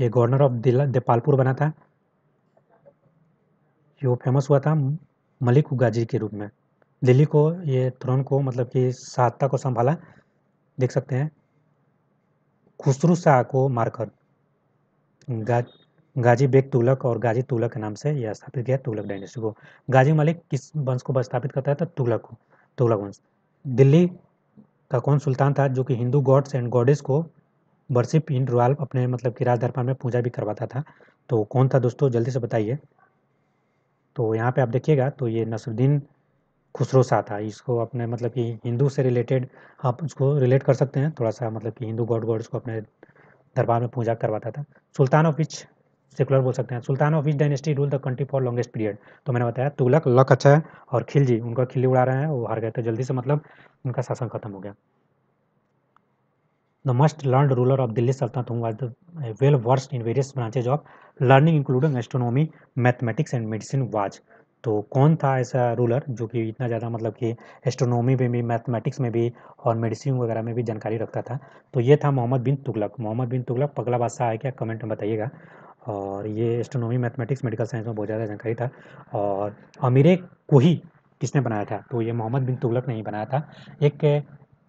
Speaker 1: ये गवर्नर ऑफ देपालपुर बना था ये वो फेमस हुआ था मलिक गाजी के रूप में दिल्ली को ये थ्रोन को मतलब कि सहायता को संभाला देख सकते हैं खुसरू शाह को मारकर गा, गाजी बेग तुगलक और गाजी तुगलक के नाम से यह स्थापित किया तुगलक डायनेस्टी को गाजी मलिक किस वंश को स्थापित करता है तो तुगलक को तुगलक वंश दिल्ली का कौन सुल्तान था जो कि हिंदू गॉड्स एंड गॉडेस को वर्शिप इन रॉयल अपने मतलब कि राजदरबार में पूजा भी करवाता था तो कौन था दोस्तों जल्दी से बताइए तो यहाँ पे आप देखिएगा तो ये नसरुद्दीन खुसरो था इसको अपने मतलब कि हिंदू से रिलेटेड आप उसको रिलेट कर सकते हैं थोड़ा सा मतलब कि हिंदू गॉड गॉड्स को अपने दरबार में पूजा करवाता था सुल्तान ऑफ विच सेकुलर बोल सकते हैं sultan of which dynasty rule the country for longest period तो मैंने बताया तुलक लक अच्छा है और खिलजी उनका खिल्ली उड़ा रहे हैं वो हार गए थे जल्दी से मतलब उनका शासन खत्म हो गया the most learned ruler of Delhi सल्तनत whom the well versed in various branches of learning including astronomy mathematics and medicine was तो कौन था ऐसा रूलर जो कि इतना ज़्यादा मतलब कि एस्ट्रोनॉमी में भी मैथमेटिक्स में भी और मेडिसिन वगैरह में भी जानकारी रखता था तो ये था मोहम्मद बिन तुगलक मोहम्मद बिन तुगलक पगला बादशाह है क्या कमेंट में बताइएगा और ये एस्ट्रोनॉमी मैथमेटिक्स मेडिकल साइंस में बहुत ज़्यादा जानकारी था और अमीर कोही किसने बनाया था तो ये मोहम्मद बिन तुगलक ने बनाया था एक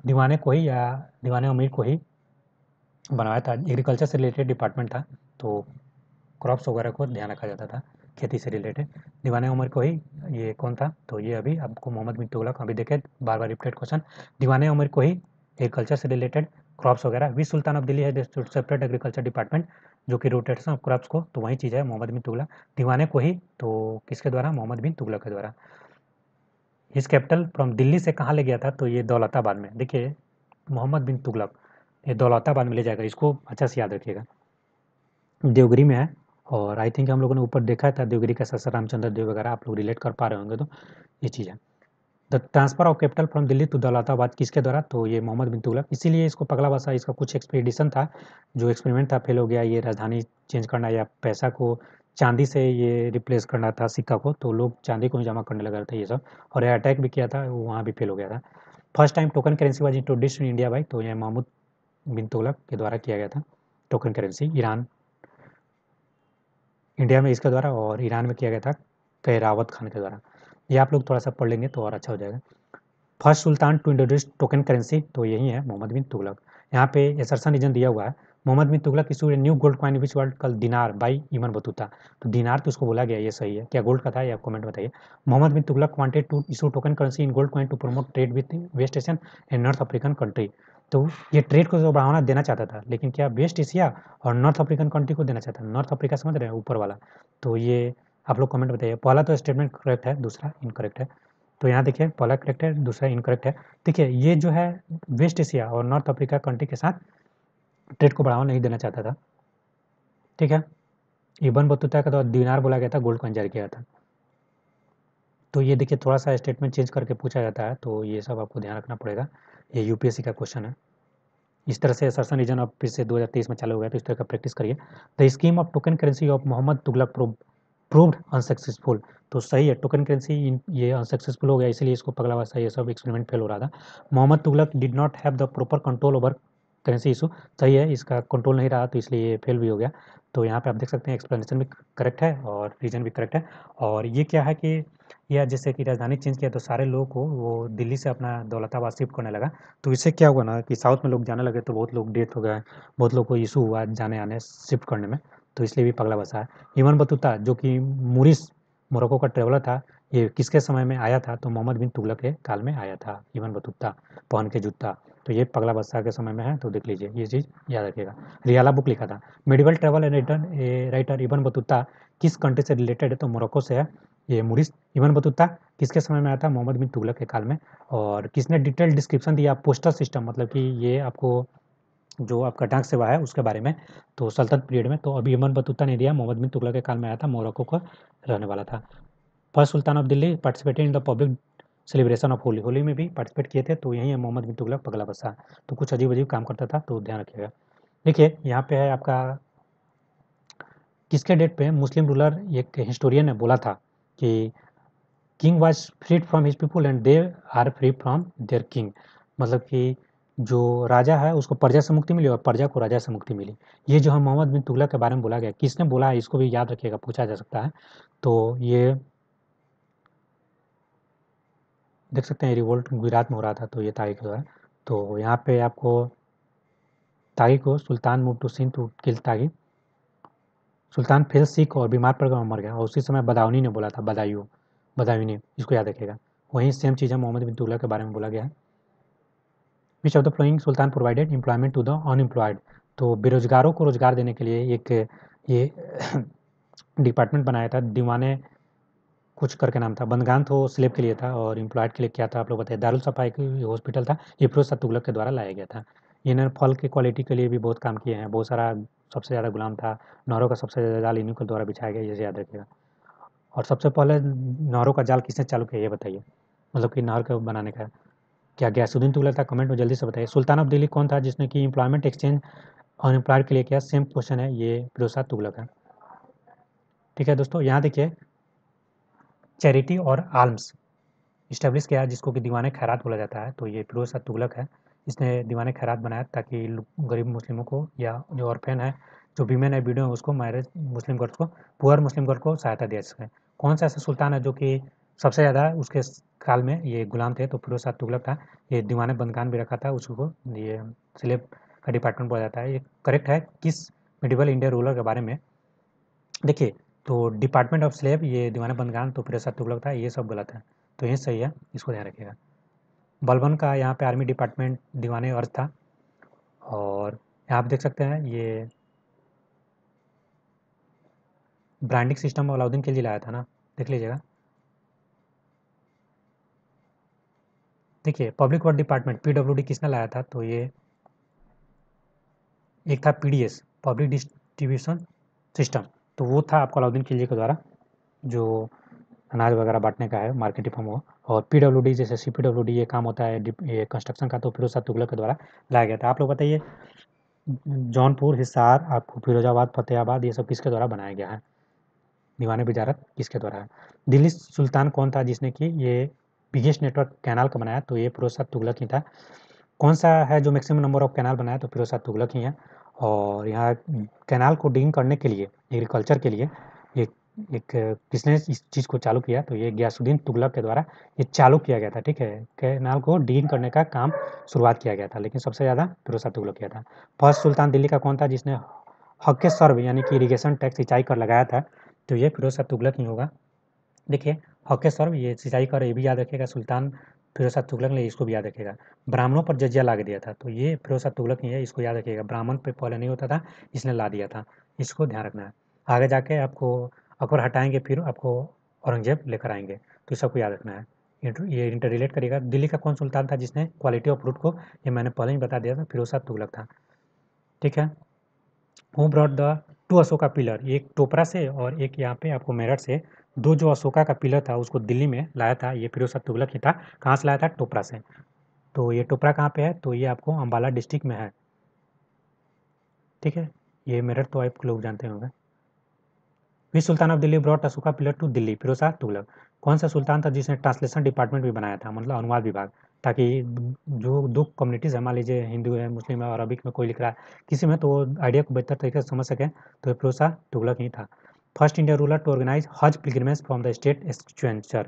Speaker 1: दीवाने कोही या दीवाने अमीर कोही बनाया था एग्रीकल्चर से रिलेटेड डिपार्टमेंट था तो क्रॉप्स वगैरह को ध्यान रखा जाता था खेती से रिलेटेड दीवान उमर को ही ये कौन था तो ये अभी आपको मोहम्मद बिन तुगलक अभी देखे बार बार रिपीटेड क्वेश्चन दीवान उमर को ही एग्रीकल्चर से रिलेटेड क्रॉप्स वगैरह वी सुल्तान ऑफ दिल्ली है सेपरेट एग्रीकल्चर डिपार्टमेंट जो कि रोटेड क्रॉप्स को तो वही चीज़ है मोहम्मद बिन तुगलक दीवाने को ही तो किसके द्वारा मोहम्मद बिन तुगलक के द्वारा हिज कैपिटल फ्रॉम दिल्ली से कहाँ ले गया था तो ये दौलताबाद में देखिए मोहम्मद बिन तुगलक ये दौलताबाद में ले जाएगा इसको अच्छा से याद रखिएगा देवगिरी में है और आई थिंक हम लोगों ने ऊपर देखा था देवगिरी का ससर रामचंद्र देव वगैरह आप लोग रिलेट कर पा रहे होंगे तो ये चीज़ है the transfer of capital from Delhi to Daulatabad किसके द्वारा तो ये मोहम्मद बिन तुगलक इसीलिए इसको पगला बसा इसका कुछ एक्सपेडिशन था जो एक्सपेरिमेंट था फेल हो गया ये राजधानी चेंज करना या पैसा को चांदी से ये रिप्लेस करना था सिक्का को तो लोग चांदी को ही जमा करने लगा था ये सब और ये अटैक भी किया था वहाँ भी फेल हो गया था first time token currency was introduce in India by तो ये महमूद बिन तुगलक के द्वारा किया गया था टोकन करेंसी ईरान इंडिया में इसके द्वारा और ईरान में किया गया था कैरावत खान के द्वारा ये आप लोग थोड़ा सा पढ़ लेंगे तो और अच्छा हो जाएगा first sultan to introduce token currency तो यही है मोहम्मद बिन तुगलक यहाँ पे एसरसन रीजन दिया हुआ है Mohammad bin Tughlaq his new gold coin which वर्ल्ड कल दिनार बाई इमन बतूता तो दिनार तो उसको बोला गया ये सही है क्या गोल्ड का था या आप कमेंट बताइए Muhammad bin Tughlaq wanted to issue token currency in gold coin to promote trade with West Asian and North African country तो ये ट्रेड को बढ़ावा देना चाहता था लेकिन क्या वेस्ट एशिया और नॉर्थ अफ्रीकन कंट्री को देना चाहता था नॉर्थ अफ्रीका समझ रहे हैं ऊपर वाला तो ये आप लोग कमेंट बताइए पहला तो स्टेटमेंट करेक्ट है दूसरा इनकरेक्ट है तो यहाँ देखिए पहला करेक्ट है दूसरा इनकरेक्ट है देखिए ये जो है वेस्ट एशिया और नॉर्थ अफ्रीका कंट्री के साथ ट्रेड को बढ़ावा नहीं देना चाहता था ठीक है इबन बतुता का तो दिनार बोला गया था गोल्ड कॉइन जारी किया था तो ये देखिए थोड़ा सा स्टेटमेंट चेंज करके पूछा जाता है तो ये सब आपको ध्यान रखना पड़ेगा ये यूपीएससी का क्वेश्चन है इस तरह से सरसन रीजन अब फिर से 2023 में चालू हो गया तो इस तरह का प्रैक्टिस करिए the scheme of token currency of Muhammad Tughlaq proved unsuccessful तो सही है टोकन करेंसी ये अनसक्सेसफुल हो गया इसलिए इसको पगला सही है सब एक्सपेरिमेंट फेल हो रहा था Muhammad Tughlaq did not have the proper control over कहीं से इशू सही है इसका कंट्रोल नहीं रहा तो इसलिए ये फेल भी हो गया तो यहाँ पे आप देख सकते हैं एक्सप्लेनेशन भी करेक्ट है और रीजन भी करेक्ट है और ये क्या है कि यह जैसे कि राजधानी चेंज किया तो सारे लोगों को वो दिल्ली से अपना दौलताबाद शिफ्ट करने लगा तो इससे क्या हुआ ना कि साउथ में लोग जाने लगे तो बहुत लोग डेथ हो गए बहुत लोग को इशू हुआ जाने आने शिफ्ट करने में तो इसलिए भी पगला बसा है ईमान बतूता जो कि मूरिस मोरक्को का ट्रेवलर था ये किसके समय में आया था तो मोहम्मद बिन तुगलक के काल में आया था ईमान बतूता पहन के जूता तो ये पगला बदशाह के समय में है तो देख लीजिए ये चीज़ याद रखिएगा रियाला बुक लिखा था medieval travel and writer Ibn Battuta किस कंट्री से रिलेटेड है तो मोरक्को से है ये मुरिस इबन बतुत्ता किसके समय में आया था मोहम्मद बिन तुगलक के काल में और किसने डिटेल डिस्क्रिप्शन दिया पोस्टल सिस्टम मतलब कि ये आपको जो आपका डाक सेवा है उसके बारे में तो सल्तनत पीरियड में तो अभी इमन बतूता ने दिया मोहम्मद बिन तुगलक के काल में आया था मोरक्को का रहने वाला था first sultan of Delhi participated in the public celebration of Holi Holi में भी पार्टिसिपेट किए थे तो यही मोहम्मद बिन तुगलक पगला बसा तो कुछ अजीब अजीब काम करता था तो ध्यान रखिएगा देखिए यहाँ पे है आपका किसके डेट पे मुस्लिम रूलर एक हिस्टोरियन ने बोला था कि king was freed from his people and they are free from their king मतलब कि जो राजा है उसको प्रजा से मुक्ति मिली और प्रजा को राजा से मुक्ति मिली ये जो है मोहम्मद बिन तुगलक के बारे में बोला गया किसने बोला है इसको भी याद रखिएगा पूछा जा सकता है तो ये देख सकते हैं रिवोल्ट गुजरात में हो रहा था तो ये तारीख जो है तो यहाँ पे आपको तारीख को सुल्तान मुबटू सिंह तो किल तागी सुल्तान फिर सिख और बीमार पड़कर मर गया और उसी समय बदावनी ने बोला था बदायू ने इसको याद रखेगा वहीं सेम चीज़ है मोहम्मद बिन के बारे में बोला गया है which of the following sultan provided employment to the unemployed तो बेरोजगारों को रोजगार देने के लिए एक ये डिपार्टमेंट बनाया था दीवाने कुछ करके नाम था बंदगान तो स्लेब के लिए था और इम्प्लॉयड के लिए क्या था आप लोग बताए दारुल सफाई हॉस्पिटल था ये फिर तुगलक के द्वारा लाया गया था इन्होंने फल की क्वालिटी के लिए भी बहुत काम किए हैं बहुत सारा सबसे ज़्यादा गुलाम था नहरों का सबसे ज़्यादा जाल इन्हीं के द्वारा बिछाया गया जैसे याद रखेगा और सबसे पहले नहरों का जाल किसने चालू किया ये बताइए मतलब कि नहर को बनाने का क्या गयासुद्दीन तुगलक था कमेंट में जल्दी से बताइए सुल्तान ऑफ दिल्ली कौन था जिसने कि एम्प्लॉयमेंट एक्सचेंज अनएम्प्लॉयड के लिए किया सेम क्वेश्चन है ये फिरोज तुगलक है ठीक है दोस्तों यहाँ देखिए चैरिटी और आर्म्स इस्टेब्लिश किया जिसको कि दीवान खैरात बोला जाता है तो ये फिरोज शाह तुगलक है इसने दीवान खैरात बनाया ताकि गरीब मुस्लिमों को या जो औरफेन है जो वीमेन है वीडियो है उसको मैरिज मुस्लिम गर्ल्स को पुअर मुस्लिम गर्ल को सहायता दिया सके कौन सा ऐसा सुल्तान है जो कि सबसे ज़्यादा उसके काल में ये गुलाम थे तो फिरोज शाह तुगलक था ये दीवान बंदकान भी रखा था उसको ये स्लेब का डिपार्टमेंट बोला जाता है ये करेक्ट है किस मिडिवल इंडिया रूलर के बारे में देखिए तो डिपार्टमेंट ऑफ स्लेब ये दीवाना बंद तो फिर तुगलक था ये सब गलत है तो ये सही है इसको ध्यान रखिएगा बलबन का यहाँ पे आर्मी डिपार्टमेंट दीवाने अर्ज था और यहाँ आप देख सकते हैं ये ब्रांडिंग सिस्टम अलाउद्दीन के लिए लाया था ना देख लीजिएगा देखिए पब्लिक वर्क डिपार्टमेंट पीडब्ल्यूडी किसने लाया था तो ये एक था पीडीएस पब्लिक डिस्ट्रीब्यूशन सिस्टम तो वो था आपका अलाउद्दीन खिलजी के द्वारा जो अनाज वगैरह बांटने का है मार्केट रिफॉर्म हुआ और पी डी जैसे सी पी डब्ल्यू डी ये काम होता है ये कंस्ट्रक्शन का तो फिरोजा तुगलक के द्वारा लाया गया था आप लोग बताइए जौनपुर हिसार आपको फिरोजाबाद फतेहाबाद ये सब किसके द्वारा बनाया गया है दीवान बिजारत किसके द्वारा है दिल्ली सुल्तान कौन था जिसने कि ये बिगेस्ट नेटवर्क कैनाल का बनाया तो ये फिरोज तुगलक ही था कौन सा है जो मैक्सिमम नंबर ऑफ कैनाल बनाया तो फिरोजा तुगलक ही है और यहाँ कैनाल को डिंग करने के लिए एग्रीकल्चर के लिए एक एक किसने इस चीज़ को चालू किया तो ये गयासुद्दीन तुगलक के द्वारा ये चालू किया गया था ठीक है कैनाल को डीन करने का काम शुरुआत किया गया था लेकिन सबसे ज़्यादा फिरोज शाह तुगलक किया था फर्स्ट सुल्तान दिल्ली का कौन था जिसने हक्के सर्व यानी कि इरीगेशन टैक्स सिंचाई कर लगाया था तो ये फिरोज शाह तुगलक ही होगा देखिए हक सर्व ये सिंचाई कर ये भी याद रखेगा सुल्तान फिरोजा तुगलक ने इसको भी याद रखेगा ब्राह्मणों पर जजिया ला दिया था तो ये फिरोजा तुगलक नहीं है इसको याद रखेगा ब्राह्मण पे पहले नहीं होता था इसने ला दिया था इसको ध्यान रखना है आगे जाके आपको अकबर हटाएंगे फिर आपको औरंगजेब लेकर आएंगे तो सबको याद रखना है ये इंटर रिलेट करेगा दिल्ली का कौन सुल्तान था जिसने क्वालिटी ऑफ फ्रूट को ये मैंने पहले ही बता दिया था फिरोजा तुगलक था ठीक है who brought the two Ashoka pillar एक टोपरा से और एक यहाँ पे आपको मेरठ से दो जो अशोका का पिलर था उसको दिल्ली में लाया था ये फिरोज शाह तुगलक ही था कहाँ से लाया था टोपरा से तो ये टोपरा कहाँ पे है तो ये आपको अम्बाला डिस्ट्रिक्ट में है ठीक है ये मेरठ तो आप लोग जानते होंगे we sultan of Delhi brought Ashoka pillar to Delhi Firoz Shah Tughlaq कौन सा सुल्तान था जिसने ट्रांसलेशन डिपार्टमेंट भी बनाया था मतलब अनुवाद विभाग ताकि जो दो कम्युनिटीज़ है मान लीजिए हिंदू है मुस्लिम है और अरबिक में कोई लिख रहा है किसी में तो आइडिया को बेहतर तरीके से समझ सकें तो फिरोज शाह तुगलक ही था first India ruler to organise Hajj pilgrimage from the state exchequer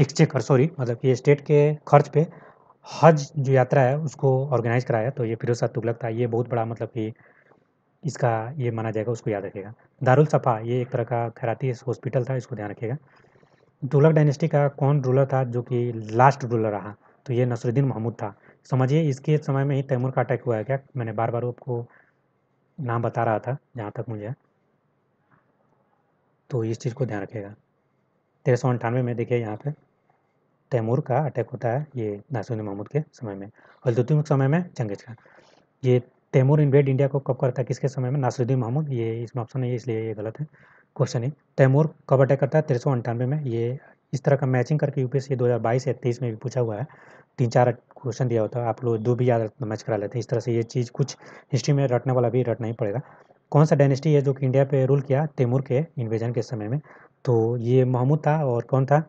Speaker 1: exchequer sorry मतलब कि स्टेट के खर्च पे हज जो यात्रा है उसको ऑर्गेनाइज कराया तो ये फिरोज शाह तुगलक था ये बहुत बड़ा मतलब कि इसका ये माना जाएगा उसको याद रखेगा दारुल सफ़ा ये एक तरह का खैराती हॉस्पिटल था इसको ध्यान रखिएगा तुगलक डायनेस्टी का कौन रूलर था जो कि लास्ट रूलर रहा तो ये नसरुद्दीन महमूद था समझिए इसके समय में ही तैमूर का अटैक हुआ है क्या मैंने बार बार आपको नाम बता रहा था जहाँ तक मुझे तो इस चीज़ को ध्यान रखेगा तेरह सौ अंठानवे में देखिए यहाँ पे तैमूर का अटैक होता है ये नासुद्दीन महमूद के समय में और द्वितीय समय में चंगेज का ये तैमूर इन्वेड इंडिया को कब करता है किसके समय में नासुद्दीन महमूद ये इसमें ऑप्शन नहीं है इसलिए ये गलत है क्वेश्चन ही तैमूर कब अटैक करता है तेरह सौ अंठानवे में ये इस तरह का मैचिंग करके यू पी एस से तेईस में भी पूछा हुआ है तीन चार क्वेश्चन दिया होता है आप लोग दो भी याद मैच करा लेते हैं इस तरह से ये चीज़ कुछ हिस्ट्री में रटने वाला भी रटना ही पड़ेगा कौन सा डायनेस्टी है जो कि इंडिया पे रूल किया तैमूर के इन्वेजन के समय में तो ये महमूद था और कौन था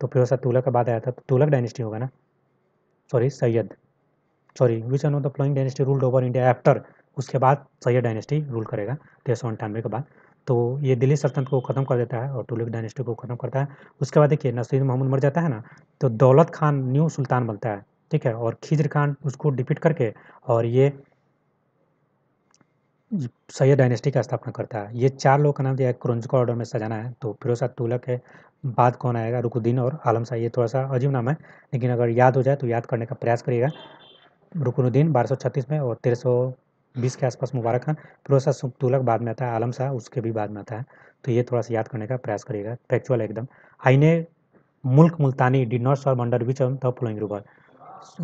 Speaker 1: तो फिर उसका तुलक का बाद आया था तो तुलक डायनेस्टी होगा ना sorry Sayyid sorry which are of the following dynasty ruled over India after उसके बाद सैयद डायनेस्टी रूल करेगा तेरह सौ अंठानवे के बाद तो ये दिल्ली सल्तनत को ख़त्म कर देता है और तुलक डायनेस्टी को ख़त्म करता है उसके बाद देखिए नसरुद्दीन मोहम्मद मर जाता है ना तो दौलत खान न्यू सुल्तान बनता है ठीक है और खिजर खान उसको डिपीट करके और ये सैयद डायनेस्टी का स्थापना करता है ये चार लोग का नाम दिया है क्रोंज ऑर्डर में सजाना है तो फिरोज शाह तुलक है बाद कौन आएगा रुकुद्दीन और आलम शाह ये थोड़ा सा अजीब नाम है लेकिन अगर याद हो जाए तो याद करने का प्रयास करिएगा रुकनुद्दीन बारह में और तेरह बीस के आसपास मुबारक खान फिरोसा सुख तुलक बाद में आता है आलम शाह उसके भी बाद में आता है तो ये थोड़ा सा याद करने का प्रयास करिएगा फैक्चुअल एकदम Aine Mulk Multani did not serve under which on the following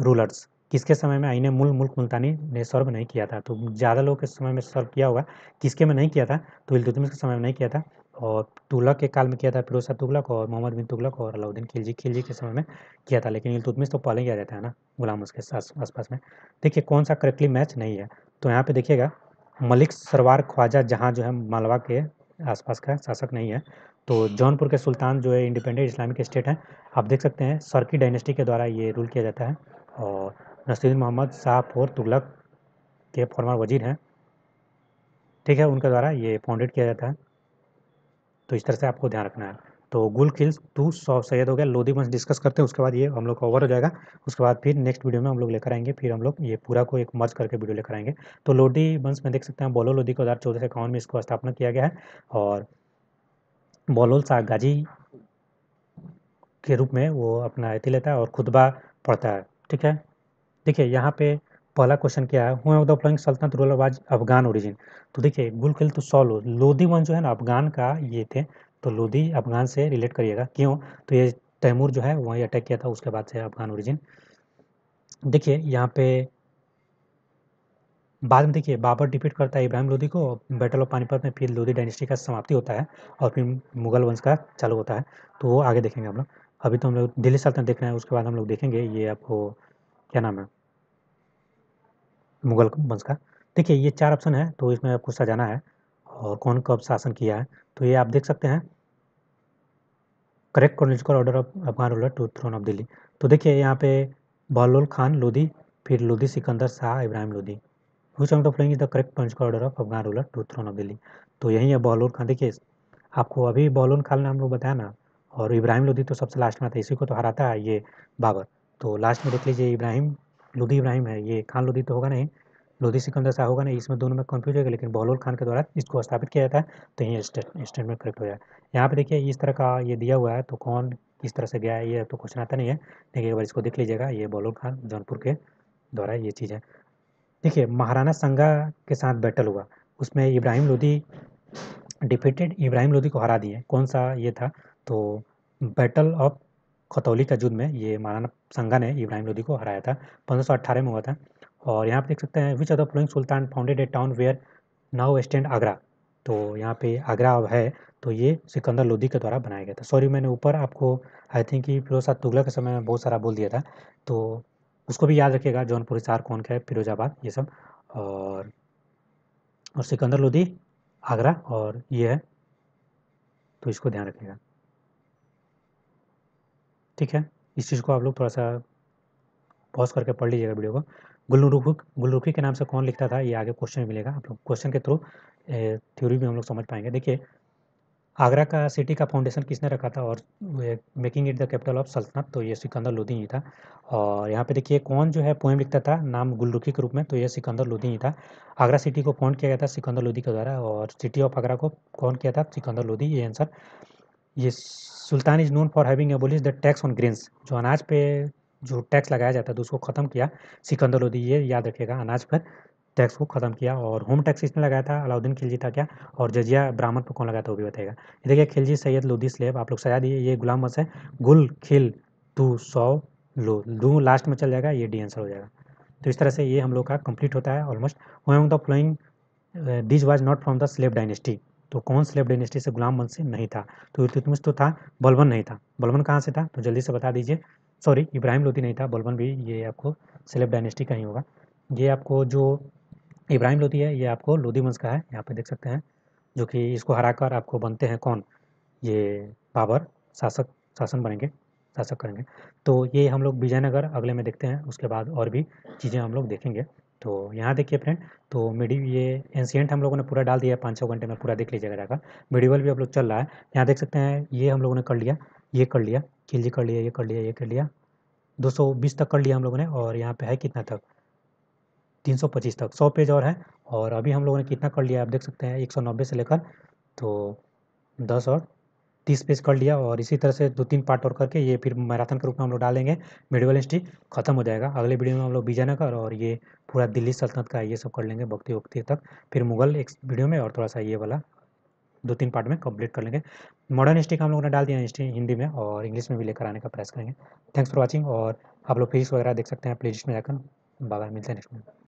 Speaker 1: rulers किसके समय में आईने मूल मुल्क मुल्तानी ने सर्व नहीं किया था तो ज़्यादा लोग के समय में सर्व किया होगा किसके में नहीं किया था तो इल्तुतमिश के समय में नहीं किया था और तुगलक के काल में किया था फिरोज शाह तुगलक और मोहम्मद बिन तुगलक और अलाउद्दीन खिलजी खिलजी के समय में किया था लेकिन इल्तुतमिश तो पहले किया जाता है ना गुलाम उसके आसपास में देखिए कौन सा करेक्टली मैच नहीं है तो यहाँ पर देखिएगा मलिक सरवार ख्वाजा जहाँ जो है मालवा के आसपास का शासक नहीं है तो जौनपुर के सुल्तान जो है इंडिपेंडेंट इस्लामिक स्टेट हैं आप देख सकते हैं सरकी डायनेस्टी के द्वारा ये रूल किया जाता है और रशीद मोहम्मद शाहपुर तुगलक के फॉर्मर वजीर हैं ठीक है उनके द्वारा ये फाउंडेड किया जाता है तो इस तरह से आपको ध्यान रखना है तो गुल किल्स टू सौ सैयद हो गया लोधी वंश डिस्कस करते हैं उसके बाद ये हम लोग का ओवर हो जाएगा उसके बाद फिर नेक्स्ट वीडियो में हम लोग लेकर आएंगे फिर हम लोग ये पूरा को एक मर्ज करके वीडियो लेकर आएंगे तो लोधी वंश में देख सकते हैं बोलो लोधी को हज़ार चौदह सौ इक्यावन में इसको स्थापना किया गया है और बोलोल शाह गाजी के रूप में वो अपना अति लेता है और खुतबा पढ़ता है ठीक है देखिए यहाँ पे पहला क्वेश्चन क्या है हुआ फ्लोइंग सल्तनत रूलर वाज अफगान ओरिजिन तो देखिए गुल खिल तो सौ लो लोधी वंश जो है ना अफगान का ये थे तो लोधी अफगान से रिलेट करिएगा क्यों तो ये तैमूर जो है वहीं अटैक किया था उसके बाद से अफगान ओरिजिन देखिए यहाँ पे बाद में देखिए बाबर डिफीट करता है इब्राहिम लोधी को बैटल ऑफ पानीपत में फिर लोधी डायनेस्टी का समाप्ति होता है और फिर मुगल वंश का चालू होता है तो वो आगे देखेंगे हम लोग अभी तो हम लोग दिल्ली सल्तनत देख रहे हैं उसके बाद हम लोग देखेंगे ये आपको क्या नाम है मुगल वंश का देखिए ये चार ऑप्शन है तो इसमें आपको सजाना है और कौन कब शासन किया है तो ये आप देख सकते हैं correct chronological order of Afghan ruler to throne of Delhi तो देखिए यहाँ पे बहलोल खान लोधी फिर Lodhi Sikandar Shah Ibrahim Lodhi which of the following is the correct chronological order of Afghan ruler to throne of Delhi तो यही है बहलोल खान देखिए आपको अभी बहलोल खान ने हम लोग बताया ना और इब्राहिम लोधी तो सबसे लास्ट में आता है इसी को तो हराता है ये बाबर तो लास्ट में देख लीजिए इब्राहिम लोधी इब्राहिम है ये खान लोधी तो होगा नहीं लोधी सिकंदर शाह होगा नहीं इसमें दोनों में कन्फ्यूज होगा लेकिन बहलोल खान के द्वारा इसको स्थापित किया जाता है तो ये स्टेटमेंट करेक्ट हो जाए यहाँ पे देखिए इस तरह का ये दिया हुआ है तो कौन किस तरह से गया है ये तो क्वेश्चन आता नहीं है देखिए एक बार इसको देख लीजिएगा ये बहलोल खान जौनपुर के द्वारा ये चीज़ है देखिए महाराणा संगा के साथ बैटल हुआ उसमें इब्राहिम लोधी डिफिटेड इब्राहिम लोधी को हरा दिए कौन सा ये था तो बैटल ऑफ खतौली का युद्ध में ये मौलाना संगा ने इब्राहिम लोदी को हराया था पंद्रह में हुआ था और यहाँ पे देख सकते हैं which of the following sultan founded a town where now stand Agra तो यहाँ पे आगरा अब है तो ये सिकंदर लोधी के द्वारा बनाया गया था सॉरी मैंने ऊपर आपको आई थिंक कि फिरोजा तुगला के समय में बहुत सारा बोल दिया था तो उसको भी याद रखिएगा जौनपुर हिसार कौन का है फिरोजाबाद ये सब और और सिकंदर लोधी आगरा और ये है तो इसको ध्यान रखिएगा ठीक है इस चीज़ को आप लोग थोड़ा सा पॉज करके पढ़ लीजिएगा वीडियो को गुलरुखी गुलरुखी के नाम से कौन लिखता था ये आगे क्वेश्चन में मिलेगा आप लोग क्वेश्चन के थ्रू थ्योरी भी हम लोग समझ पाएंगे देखिए आगरा का सिटी का फाउंडेशन किसने रखा था और making it the capital of सल्तनत तो ये सिकंदर लोधी ही था और यहाँ पे देखिए कौन जो है पोएम लिखता था नाम गुलरुखी के रूप में तो ये सिकंदर लोधी ही था आगरा सिटी को फाउंड किया गया था सिकंदर लोधी के द्वारा और सिटी ऑफ आगरा को कौन किया था सिकंदर लोधी ये आंसर ये sultan is known for having abolish the tax on grains जो अनाज पे जो टैक्स लगाया जाता था उसको ख़त्म किया सिकंदर लोदी ये याद रखेगा अनाज पर टैक्स को ख़त्म किया और होम टैक्स इसने लगाया था अलाउद्दीन खिलजी था क्या और जजिया ब्राह्मण पर कौन लगाया था वो भी बताएगा ये देखिए खिलजी सैयद लोदी स्लेब आप लोग सजा दिए ये गुलाम बस है गुल खिल तू सौ लो दू लास्ट में चल जाएगा ये डी आंसर हो जाएगा तो इस तरह से ये हम लोग का कंप्लीट होता है ऑलमोस्ट एम the following this was not from the slave dynasty तो कौन स्लेब डायनेस्टी से गुलाम वंश से नहीं था तो इलतुतमिश तो था बलबन नहीं था बलबन कहाँ से था तो जल्दी से बता दीजिए सॉरी इब्राहिम लोधी नहीं था बलबन भी ये आपको स्लेब डायनेस्टी का ही होगा ये आपको जो इब्राहिम लोधी है ये आपको लोधी वंश का है यहाँ पर देख सकते हैं जो कि इसको हराकर आपको बनते हैं कौन ये बाबर शासक शासन बनेंगे शासक करेंगे तो ये हम लोग विजयनगर अगले में देखते हैं उसके बाद और भी चीज़ें हम लोग देखेंगे तो यहाँ देखिए फ्रेंड तो मिडी ये एंशियंट हम लोगों ने पूरा डाल दिया है पाँच छः घंटे में पूरा देख लीजिएगा जाकर मिडिवल भी आप लोग चल रहा है यहाँ देख सकते हैं ये हम लोगों ने कर लिया ये कर लिया खिलजी कर लिया ये कर लिया ये कर लिया 220 तक कर लिया हम लोगों ने और यहाँ पे है कितना तक 325 तक 100 पेज और है और अभी हम लोगों ने कितना कर लिया आप देख सकते हैं एक से लेकर तो दस और तीस पेज कर लिया और इसी तरह से दो तीन पार्ट और करके ये फिर मैराथन के रूप में हम लोग डालेंगे मेडिवल हिस्ट्री खत्म हो जाएगा अगले वीडियो में हम लोग विजयनगर और ये पूरा दिल्ली सल्तनत का ये सब कर लेंगे भक्ति वक्ति तक फिर मुगल एक वीडियो में और थोड़ा सा ये वाला दो तीन पार्ट में कंप्लीट कर लेंगे मॉडर्न हिस्ट्री का हम लोगों ने डाल दिया हिस्ट्री हिंदी में और इंग्लिश में भी लेकर आने का प्रयास करेंगे थैंक्स फॉर वॉचिंग और आप लोग फिजिक्स वगैरह देख सकते हैं लिस्ट में जाकर बाबा मिलते हैं नेक्स्ट में